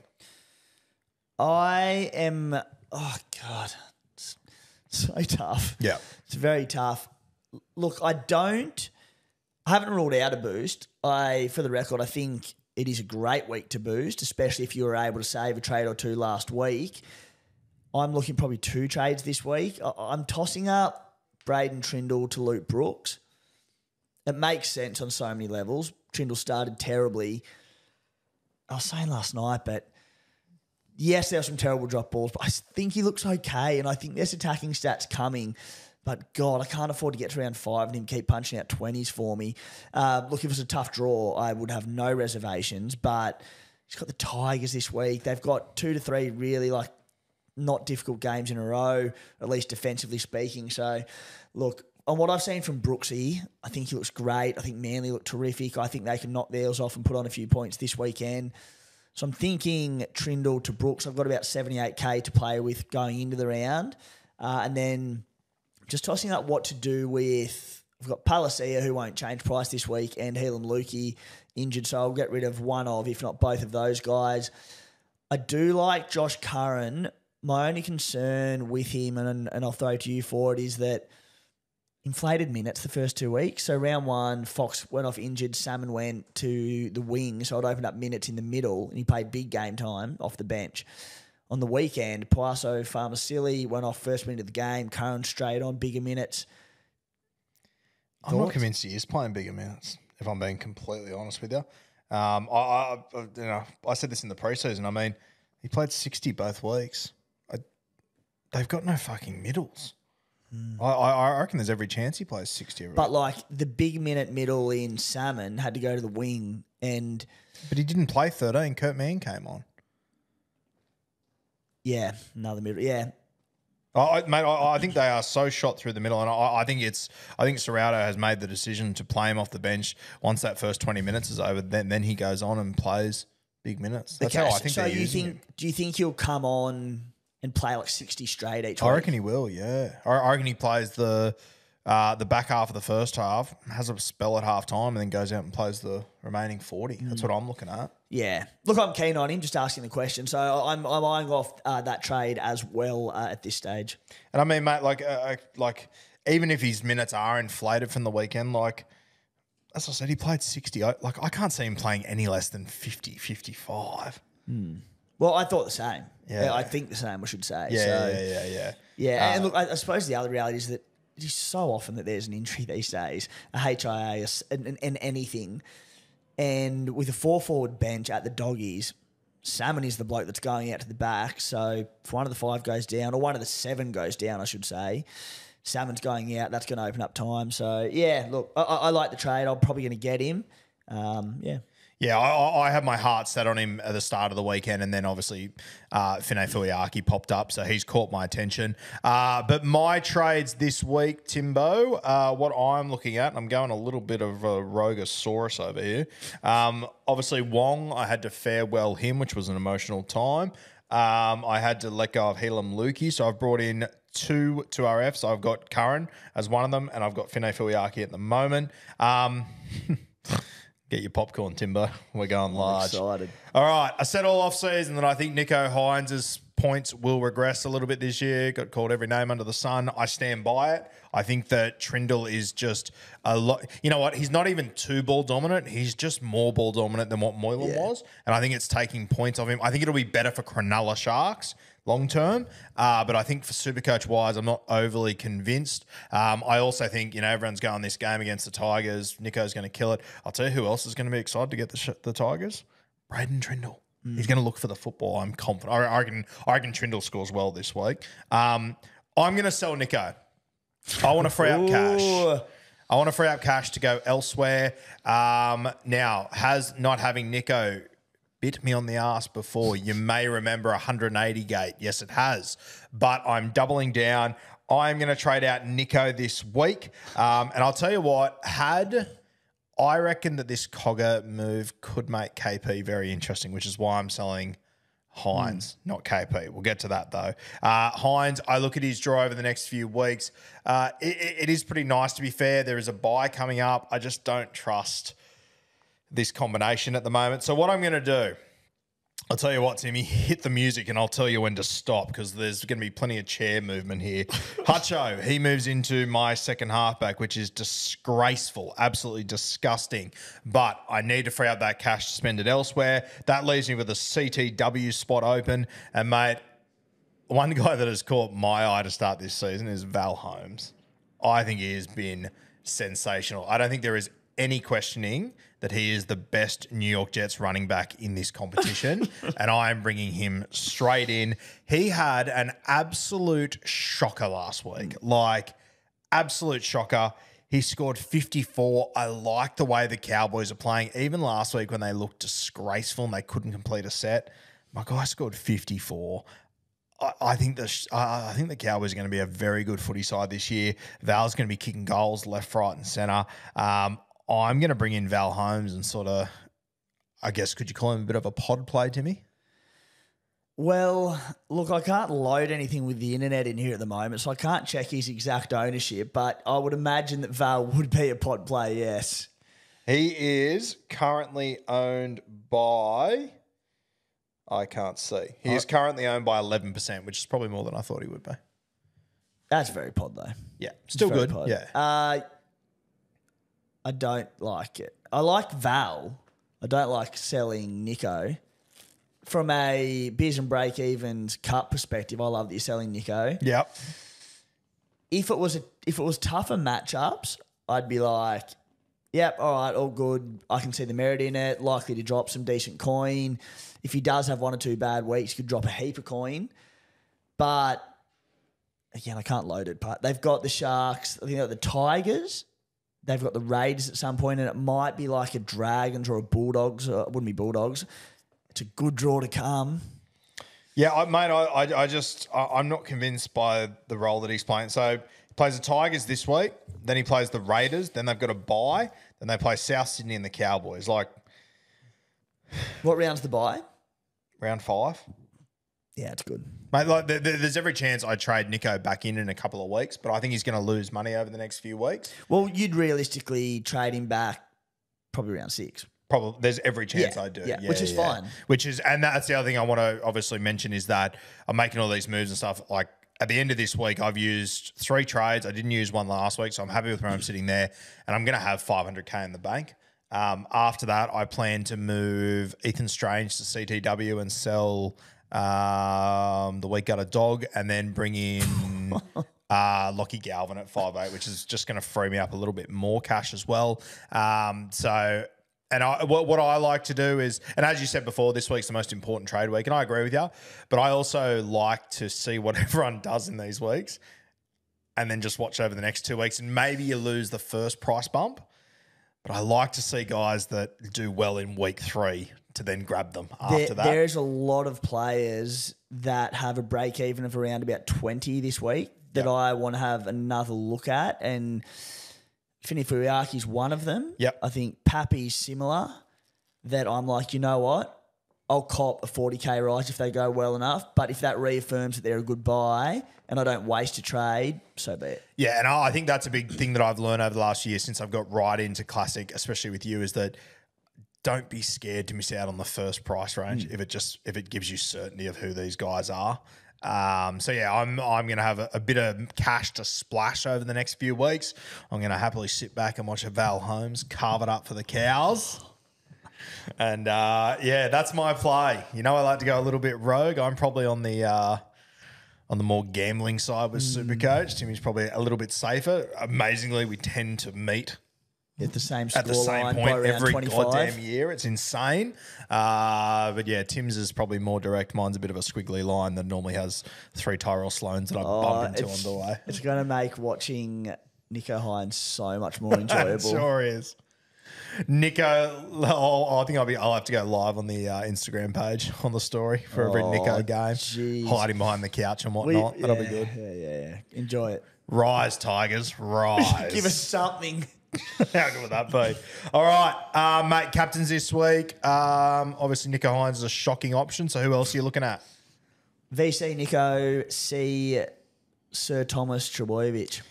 I am. Oh God, so tough. Yeah. it's very tough look, I don't. I haven't ruled out a boost. I, for the record, I think it is a great week to boost, especially if you were able to save a trade or two last week. I'm looking probably two trades this week. I- am tossing up Braden Trindle to Luke Brooks. It makes sense on so many levels. Trindle started terribly. I was saying last night, but yes, there were some terrible drop balls, but I think he looks okay, and I think there's attacking stats coming. But God, I can't afford to get to round five and him keep punching out 20s for me. Uh, look, if it was a tough draw, I would have no reservations. But he's got the Tigers this week. They've got two to three really like not difficult games in a row, at least defensively speaking. So, look, on what I've seen from Brooksy, I think he looks great. I think Manly look terrific. I think they can knock theirs off and put on a few points this weekend. So I'm thinking Trindle to Brooks. I've got about 78k to play with going into the round. Uh, and then just tossing up what to do with. We've got Palacia, who won't change price this week, and Helam Lukey injured, so I'll get rid of one of, if not both of those guys. I do like Josh Curran. My only concern with him, and, and I'll throw it to you for it, is that inflated minutes the first two weeks. So round one, Fox went off injured. Salmon went to the wing, so I'd opened up minutes in the middle, and he played big game time off the bench on the weekend, Paso Farmacilli went off first minute of the game, Cohen straight on, bigger minutes. I'm not convinced he is playing bigger minutes. If I'm being completely honest with you, um, I, I, you know I said this in the preseason. I mean, he played sixty both weeks. I, they've got no fucking middles. Hmm. I, I, I reckon there's every chance he plays sixty. But like the big minute middle in Salmon had to go to the wing and but he didn't play thirteen. Kurt Mann came on. Yeah, another middle. Yeah. I, mate, I, I, think they are so shot through the middle, and I, I think it's I think Serrato has made the decision to play him off the bench once that first twenty minutes is over. Then then he goes on and plays big minutes. That's okay, how I think. So you think him. do you think he'll come on and play like sixty straight each? I week? reckon he will. Yeah, I, I reckon he plays the uh, the back half of the first half, has a spell at half time, and then goes out and plays the remaining 40. That's hmm. what I'm looking at. Yeah. Look, I'm keen on him, just asking the question. So I'm, I'm eyeing off uh, that trade as well uh, at this stage. And I mean, mate, like, uh, uh, like even if his minutes are inflated from the weekend, like, as I said, he played 60. I- Like, I can't see him playing any less than 50, 55. Hmm. Well, I thought the same. Yeah. Yeah. I think the same, I should say. Yeah, so, yeah, yeah, yeah. Yeah, and uh, look, I, I suppose the other reality is that it is so often that there's an injury these days, a HIA, and, anything. And with a four forward bench at the doggies, Salmon is the bloke that's going out to the back. So if one of the five goes down, or one of the seven goes down, I should say, Salmon's going out. That's going to open up time. So yeah, look, I, I like the trade. I'm probably going to get him. Um, yeah. Yeah, I, I, my heart set on him at the start of the weekend, and then obviously uh, Filiaki popped up, so he's caught my attention. Uh, but my trades this week, Timbo, uh, what I'm looking at, I'm going a little bit of a Rogosaurus over here. Um, obviously, Wong, I had to farewell him, which was an emotional time. Um, I had to let go of Helam Lukey, so I've brought in two two RFs. I've got Curran as one of them, and I've got Finne Filiaki at the moment. Um, [laughs] Get your popcorn, Timbo. [laughs] We're going large. excited. All right. I said all off season that I think Nico Hines's points will regress a little bit this year. Got called every name under the sun. I stand by it. I think that Trindle is just a lot. You know what? He's not even too ball dominant. He's just more ball dominant than what Moylan Yeah. was. And I think it's taking points of him. I think it'll be better for Cronulla Sharks long term. Uh, but I think for Supercoach wise, I'm not overly convinced. Um, I also think, you know, everyone's going this game against the Tigers. Nico's going to kill it. I'll tell you who else is going to be excited to get the, sh- the Tigers Braden Trindle. Mm. He's going to look for the football. I'm confident. I, I reckon, I reckon Trindle scores well this week. Um, I'm going to sell Nico. I want to free up cash. I want to free up cash to go elsewhere. Um, now, has not having Nico bit me on the ass before. You may remember 180 gate. Yes, it has. But I'm doubling down. I'm going to trade out Nico this week. Um, and I'll tell you what, had I reckon that this Cogger move could make KP very interesting, which is why I'm selling Hines, mm. not KP. We'll get to that though. Uh, Hines, I look at his draw over the next few weeks. Uh, it, it is pretty nice to be fair. There is a buy coming up. I just don't trust this combination at the moment. So what I'm going to do, I'll tell you what, Timmy, hit the music and I'll tell you when to stop because there's going to be plenty of chair movement here. Hutcho, [laughs] he moves into my second halfback, which is disgraceful, absolutely disgusting. But I need to free up that cash to spend it elsewhere. That leaves me with a CTW spot open. And, mate, one guy that has caught my eye to start this season is Val Holmes. I think he has been sensational. I don't think there is any questioning that he is the best New York Jets running back in this competition. [laughs] and I am bringing him straight in. He had an absolute shocker last week. Mm. Like, absolute shocker. He scored 54. I like the way the Cowboys are playing. Even last week when they looked disgraceful and they couldn't complete a set, my guy scored 54. I think the I think the Cowboys are going to be a very good footy side this year. Val's going to be kicking goals left, right, and centre. Um, oh, I'm going to bring in Val Holmes and sort of, I guess, could you call him a bit of a pod play to me? Well, look, I can't load anything with the internet in here at the moment, so I can't check his exact ownership, but I would imagine that Val [laughs] would be a pod play, yes. He is currently owned by. I can't see. He uh, is currently owned by 11%, which is probably more than I thought he would be. That's very pod, though. Yeah, still good. Pod. Yeah. Uh, I don't like it. I like Val. I don't like selling Nico. From a beers and break evens cut perspective, I love that you're selling Nico. Yep. If it was a, if it was tougher matchups, I'd be like, yep, all right, all good. I can see the merit in it. Likely to drop some decent coin. If he does have one or two bad weeks, could drop a heap of coin. But again, I can't load it. But they've got the Sharks. I think they've got the Tigers they've got the Raids at some point, and it might be like a Dragons or a Bulldogs. Or uh, it wouldn't be Bulldogs. It's a good draw to come. Yeah, I, mate, I, I, I just I, am not convinced by the role that he's playing. So he plays the Tigers this week, then he plays the Raiders, then they've got a bye, then they play South Sydney and the Cowboys. Like, what round's the bye? Round five. Yeah, it's good. Mate, like, there's every chance I trade Nico back in in a couple of weeks, but I think he's going to lose money over the next few weeks. Well, you'd realistically trade him back probably around six. Probably there's every chance yeah, I do. Yeah, yeah which is yeah. fine. Which is, and that's the other thing I want to obviously mention is that I'm making all these moves and stuff. Like at the end of this week, I've used three trades. I didn't use one last week, so I'm happy with where I'm sitting there, and I'm going to have 500k in the bank. Um, after that, I plan to move Ethan Strange to CTW and sell um, the week got a dog, and then bring in [laughs] uh, Lockie Galvin at five eight, which is just going to free me up a little bit more cash as well. Um, so. And I, what, what I like to do is, and as you said before, this week's the most important trade week, and I agree with you. But I also like to see what [laughs] everyone does in these weeks, and then just watch over the next two weeks, and maybe you lose the first price bump. But I like to see guys that do well in week three to then grab them after there, that. There's a lot of players that have a break even of around about 20 this week that yep. I want to have another look at. And Finney is one of them. Yep. I think Pappy's similar that I'm like, you know what? I'll cop a 40k rise if they go well enough. But if that reaffirms that they're a good buy and I don't waste a trade, so be it. Yeah, and I think that's a big thing that I've learned over the last year since I've got right into Classic, especially with you, is that – don't be scared to miss out on the first price range mm. if it just if it gives you certainty of who these guys are. Um, so yeah, I'm I'm gonna have a, a, bit of cash to splash over the next few weeks. I'm gonna happily sit back and watch a Val Holmes carve it up for the cows. [laughs] And uh, yeah, that's my play. You know, I like to go a little bit rogue. I'm probably on the uh, on the more gambling side with mm. Supercoach. Hmm. Timmy's probably a little bit safer. Amazingly, we tend to meet at the same at the same point every 25. goddamn year. It's insane. Uh, but yeah, Tim's is probably more direct. Mine's a bit of a squiggly line that normally has three Tyrell Sloans that I oh, into on the way. It's going to make watching Nico Hines so much more [laughs] enjoyable. sure is. Nico, oh, I think I'll be. I'll have to go live on the uh, Instagram page [laughs] on the story for every oh, Nico game. Geez. Hiding behind the couch and whatnot. We, yeah, That'll be good. Yeah, yeah, yeah. Enjoy it. Rise, Tigers, rise. [laughs] Give us something. [laughs] How good would that be? All right, um, mate. Captains this week. Um, obviously, Nico Hines is a shocking option. So who else are you looking at? VC Nico, C Sir Thomas Trebojevic.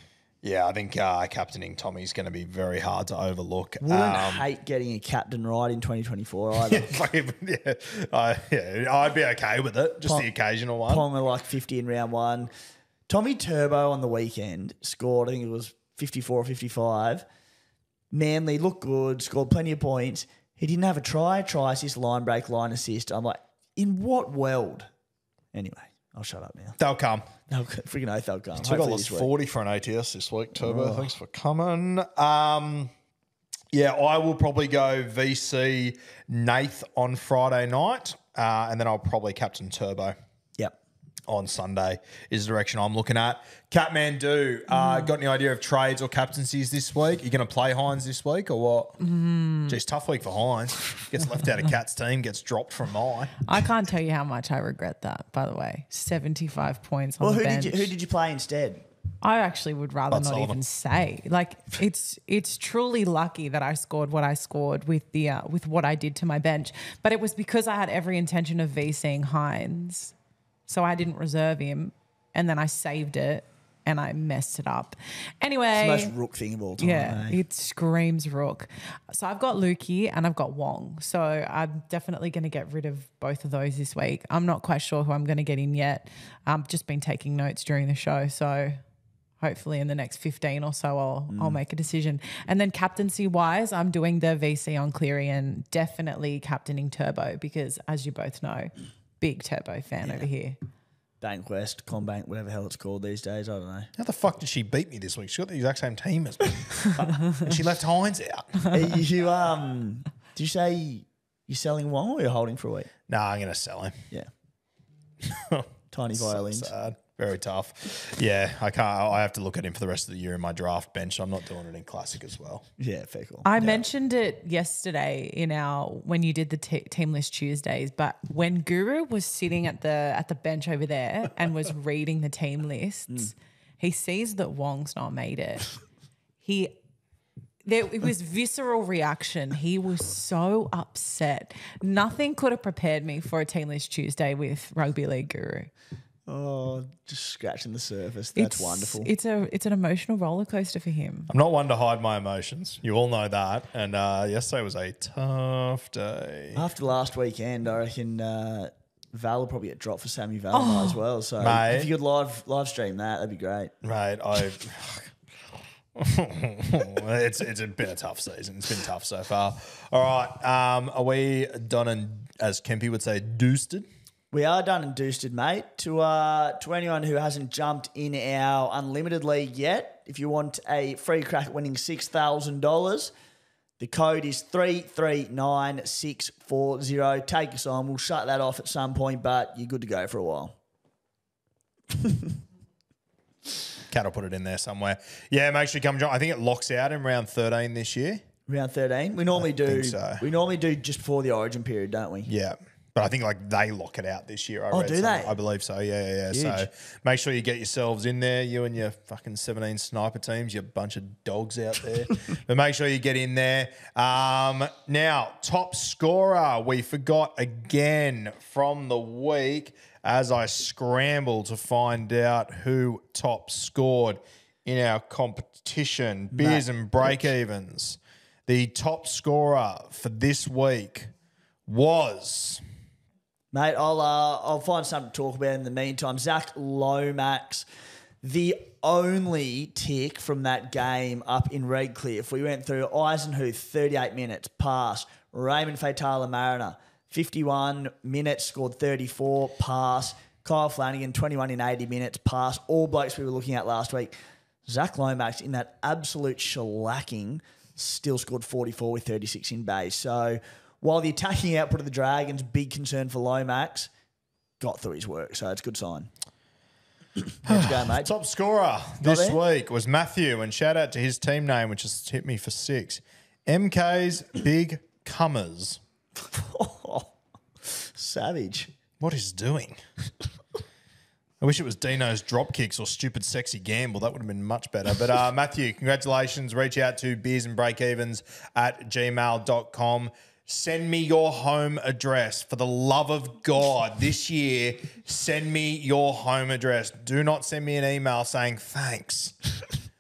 Yeah, I think uh, captaining Tommy's going to be very hard to overlook. Wouldn't um, hate getting a captain right in 2024 [laughs] either. yeah, yeah, I'd be okay with it. Just Pong, the occasional one. Ponga like 50 in round one. Tommy Turbo on the weekend scored, I think it was 54 or 55. Manly looked good, scored plenty of points. He didn't have a try, try assist, line break, line assist. I'm like, in what world? Anyway, I'll shut up now. They'll come. No [laughs] freaking oath they'll come. Two dollars forty for an ATS this week, Turbo. Oh. Thanks for coming. Um, yeah, I will probably go VC Nath on Friday night, uh, and then I'll probably captain Turbo on Sunday is the direction I'm looking at. Catman, uh, mm. got any idea of trades or captaincies this week? You going to play Hines this week or what? Mm. Geez, tough week for Hines. Gets left out of [laughs] Cat's team, gets dropped from mine. I can't tell you how much I regret that. By the way, seventy-five points on the who bench. did you who did you play instead? I actually would rather not even say. Like it's it's truly lucky that I scored what I scored with the uh, with what I did to my bench, but it was because I had every intention of VCing Hines. So I didn't reserve him and then I saved it and I messed it up. Anyway, it's the most rook thing of all time. Yeah, eh? it screams rook. So I've got Lukey and I've got Wong. So I'm definitely going to get rid of both of those this week. I'm not quite sure who I'm going to get in yet. I've just been taking notes during the show, so hopefully in the next 15 or so I'll mm. I'll make a decision. And then captaincy wise, I'm doing the VC on Cleary and definitely captaining Turbo because as you both know big Turbo fan over here. Bankwest, Combank, whatever the hell it's called these days. I don't know. How the fuck did she beat me this week? She got the exact same team as me. [laughs] and she left Hines out. you um, did you say you're selling one or you're holding for a week? Nah, I'm gonna sell him. Yeah, [laughs] tiny violins. sad. Very tough. Yeah, I can't. I have to look at him for the rest of the year in my draft bench. I'm not doing it in classic as well. Yeah, call. I yeah. mentioned it yesterday in our when you did the t- team list Tuesdays, but when Guru was sitting at the at the bench over there and was [laughs] reading the team lists, mm. he sees that Wong's not made it. [laughs] He there it was visceral reaction. He was so upset. Nothing could have prepared me for a team list Tuesday with rugby league guru. Oh, just scratching the surface. That's it's, wonderful. It's a it's an emotional roller coaster for him. I'm not one to hide my emotions. You all know that. And uh, yesterday was a tough day. After last weekend, I reckon uh, Val will probably get dropped for Sammy Val oh, as well. So mate, if you could live live stream that, that'd be great. Right, I. [laughs] it's it's been a tough season. It's been tough so far. All right, um, are we done and as Kempy would say, doosted? We are done and doosted, mate. To uh, to anyone who hasn't jumped in our unlimited league yet, if you want a free crack at winning six thousand dollars, the code is three three nine six four zero. Take us on. We'll shut that off at some point, but you're good to go for a while. [laughs] Cat will put it in there somewhere. Yeah, make sure you come join. I think it locks out in round thirteen this year. Round thirteen, we normally do. So. We normally do just before the Origin period, don't we? Yeah. But I think like they lock it out this year. I oh, do they? I believe so. Yeah, yeah. yeah. So make sure you get yourselves in there, you and your fucking seventeen sniper teams, you bunch of dogs out there. [laughs] but make sure you get in there. Um, now, top scorer, we forgot again from the week as I scramble to find out who top scored in our competition. Beers Matt. and break evens. The top scorer for this week was. Mate, I'll uh, I'll find something to talk about in the meantime. Zach Lomax, the only tick from that game up in Redcliffe. We went through Eisenhuth, 38 minutes, pass. Raymond Fatala Mariner, 51 minutes, scored 34, pass. Kyle Flanagan, 21 in 80 minutes, pass. All blokes we were looking at last week. Zach Lomax in that absolute shellacking still scored 44 with 36 in base. So while the attacking output of the Dragons, big concern for Lomax, got through his work, so it's a good sign. Let's [sighs] go, mate. Top scorer this there? week was Matthew, and shout out to his team name, which has hit me for six. MK's Big Cummers. [laughs] savage. What is doing? I wish it was Dino's drop kicks or stupid sexy gamble. That would have been much better. But uh, [laughs] Matthew, congratulations. Reach out to beersandbreakevens at gmail.com. Send me your home address. For the love of God, this year, send me your home address. Do not send me an email saying thanks.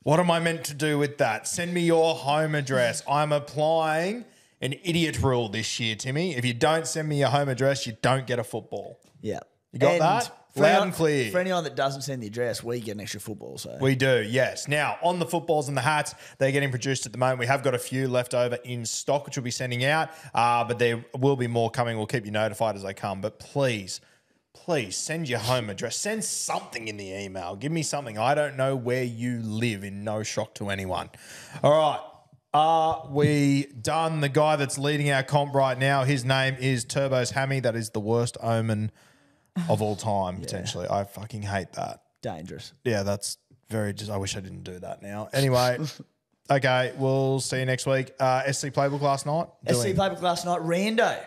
What am I meant to do with that? Send me your home address. I'm applying an idiot rule this year, Timmy. If you don't send me your home address, you don't get a football. Yeah. You got and that? For Loud anyone, and clear. For anyone that doesn't send the address, we get an extra football. So we do, yes. Now on the footballs and the hats, they're getting produced at the moment. We have got a few left over in stock, which we'll be sending out, uh, but there will be more coming. We'll keep you notified as they come. But please, please send your home address. Send something in the email. Give me something. I don't know where you live. In no shock to anyone. All right. Are we done? The guy that's leading our comp right now, his name is Turbo's Hammy. That is the worst omen of all time [laughs] potentially. I fucking hate that. Dangerous. Yeah, that's very just. I wish I didn't do that now. Anyway. [laughs] Okay, we'll see you next week. Uh, SC Playbook last night. SC Playbook last night. Rando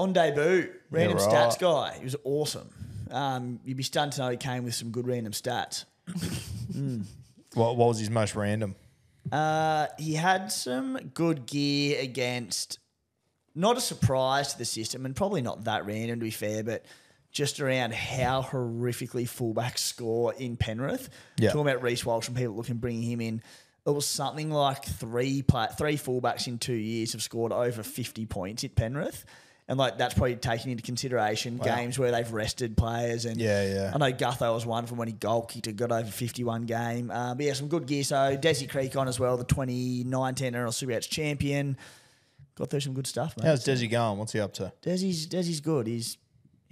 on debut. Random Yeah, right. stats guy. He was awesome. Um, you'd be stunned to know he came with some good random stats. [laughs] Hmm. What, what was his most random? Uh, he had some good gear against, not a surprise to the system, and probably not that random to be fair, but just around how horrifically fullbacks score in Penrith. Yeah. Talking about Reese Walsh and people looking bringing him in. It was something like three play, three fullbacks in two years have scored over fifty points at Penrith. And like that's probably taken into consideration wow. games where they've rested players and yeah, yeah. I know Gutho was one from when he goal kicked and got over fifty one game. Uh, but yeah, some good gear. So Desi Creek on as well, the twenty nineteen NRL Supercoach champion. Got through some good stuff, mate. How's Desi going? What's he up to? Desi's Desi's good. He's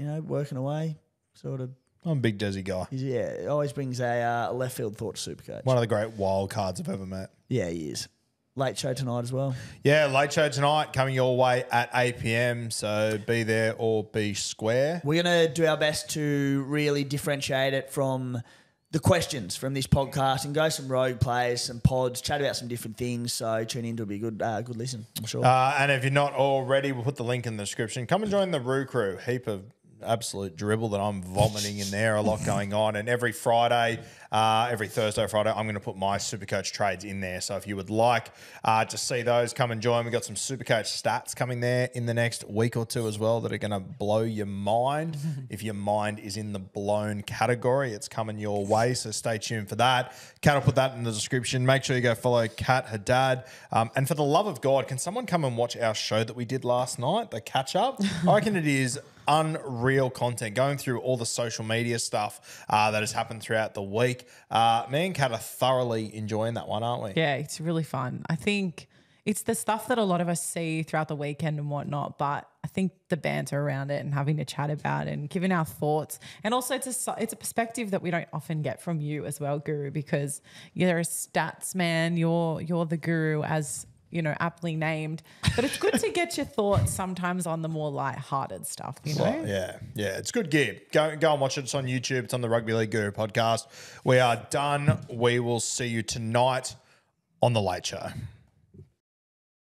you know, working away, sort of. I'm a big Desi guy. yeah, he always brings a uh, left field thought to Supercoach. One of the great wild cards I've ever met. Yeah, he is. Late show tonight as well. Yeah, late show tonight coming your way at 8 p.m. So be there or be square. We're going to do our best to really differentiate it from the questions from this podcast and go some rogue plays, some pods, chat about some different things. So tune in; it'll be a good, uh, good listen. I'm sure. Uh, and if you're not already, we'll put the link in the description. Come and join the Roo Crew. Heap of absolute dribble that I'm vomiting in there, a lot going on. And every Friday, uh, every Thursday, Friday. I'm going to put my Supercoach trades in there. So if you would like uh, to see those, come and join. We've got some Supercoach stats coming there in the next week or two as well that are going to blow your mind. [laughs] if your mind is in the blown category, it's coming your way. So stay tuned for that. Kat will put that in the description. Make sure you go follow Kat, her dad. Um, and for the love of God, can someone come and watch our show that we did last night, the catch up? [laughs] I reckon it is unreal content going through all the social media stuff uh, that has happened throughout the week uh, me and Kat are thoroughly enjoying that one, aren't we? Yeah, it's really fun. I think it's the stuff that a lot of us see throughout the weekend and whatnot, but I think the banter around it and having to chat about it and giving our thoughts, and also it's a it's a perspective that we don't often get from you as well, Guru, because you're a stats man. You're you're the guru as you know, aptly named. But it's good to get your thoughts sometimes on the more light-hearted stuff, you know? Well, yeah, yeah. It's good gear. Go, go and watch it. It's on YouTube. It's on the Rugby League Guru podcast. We are done. We will see you tonight on The Late Show.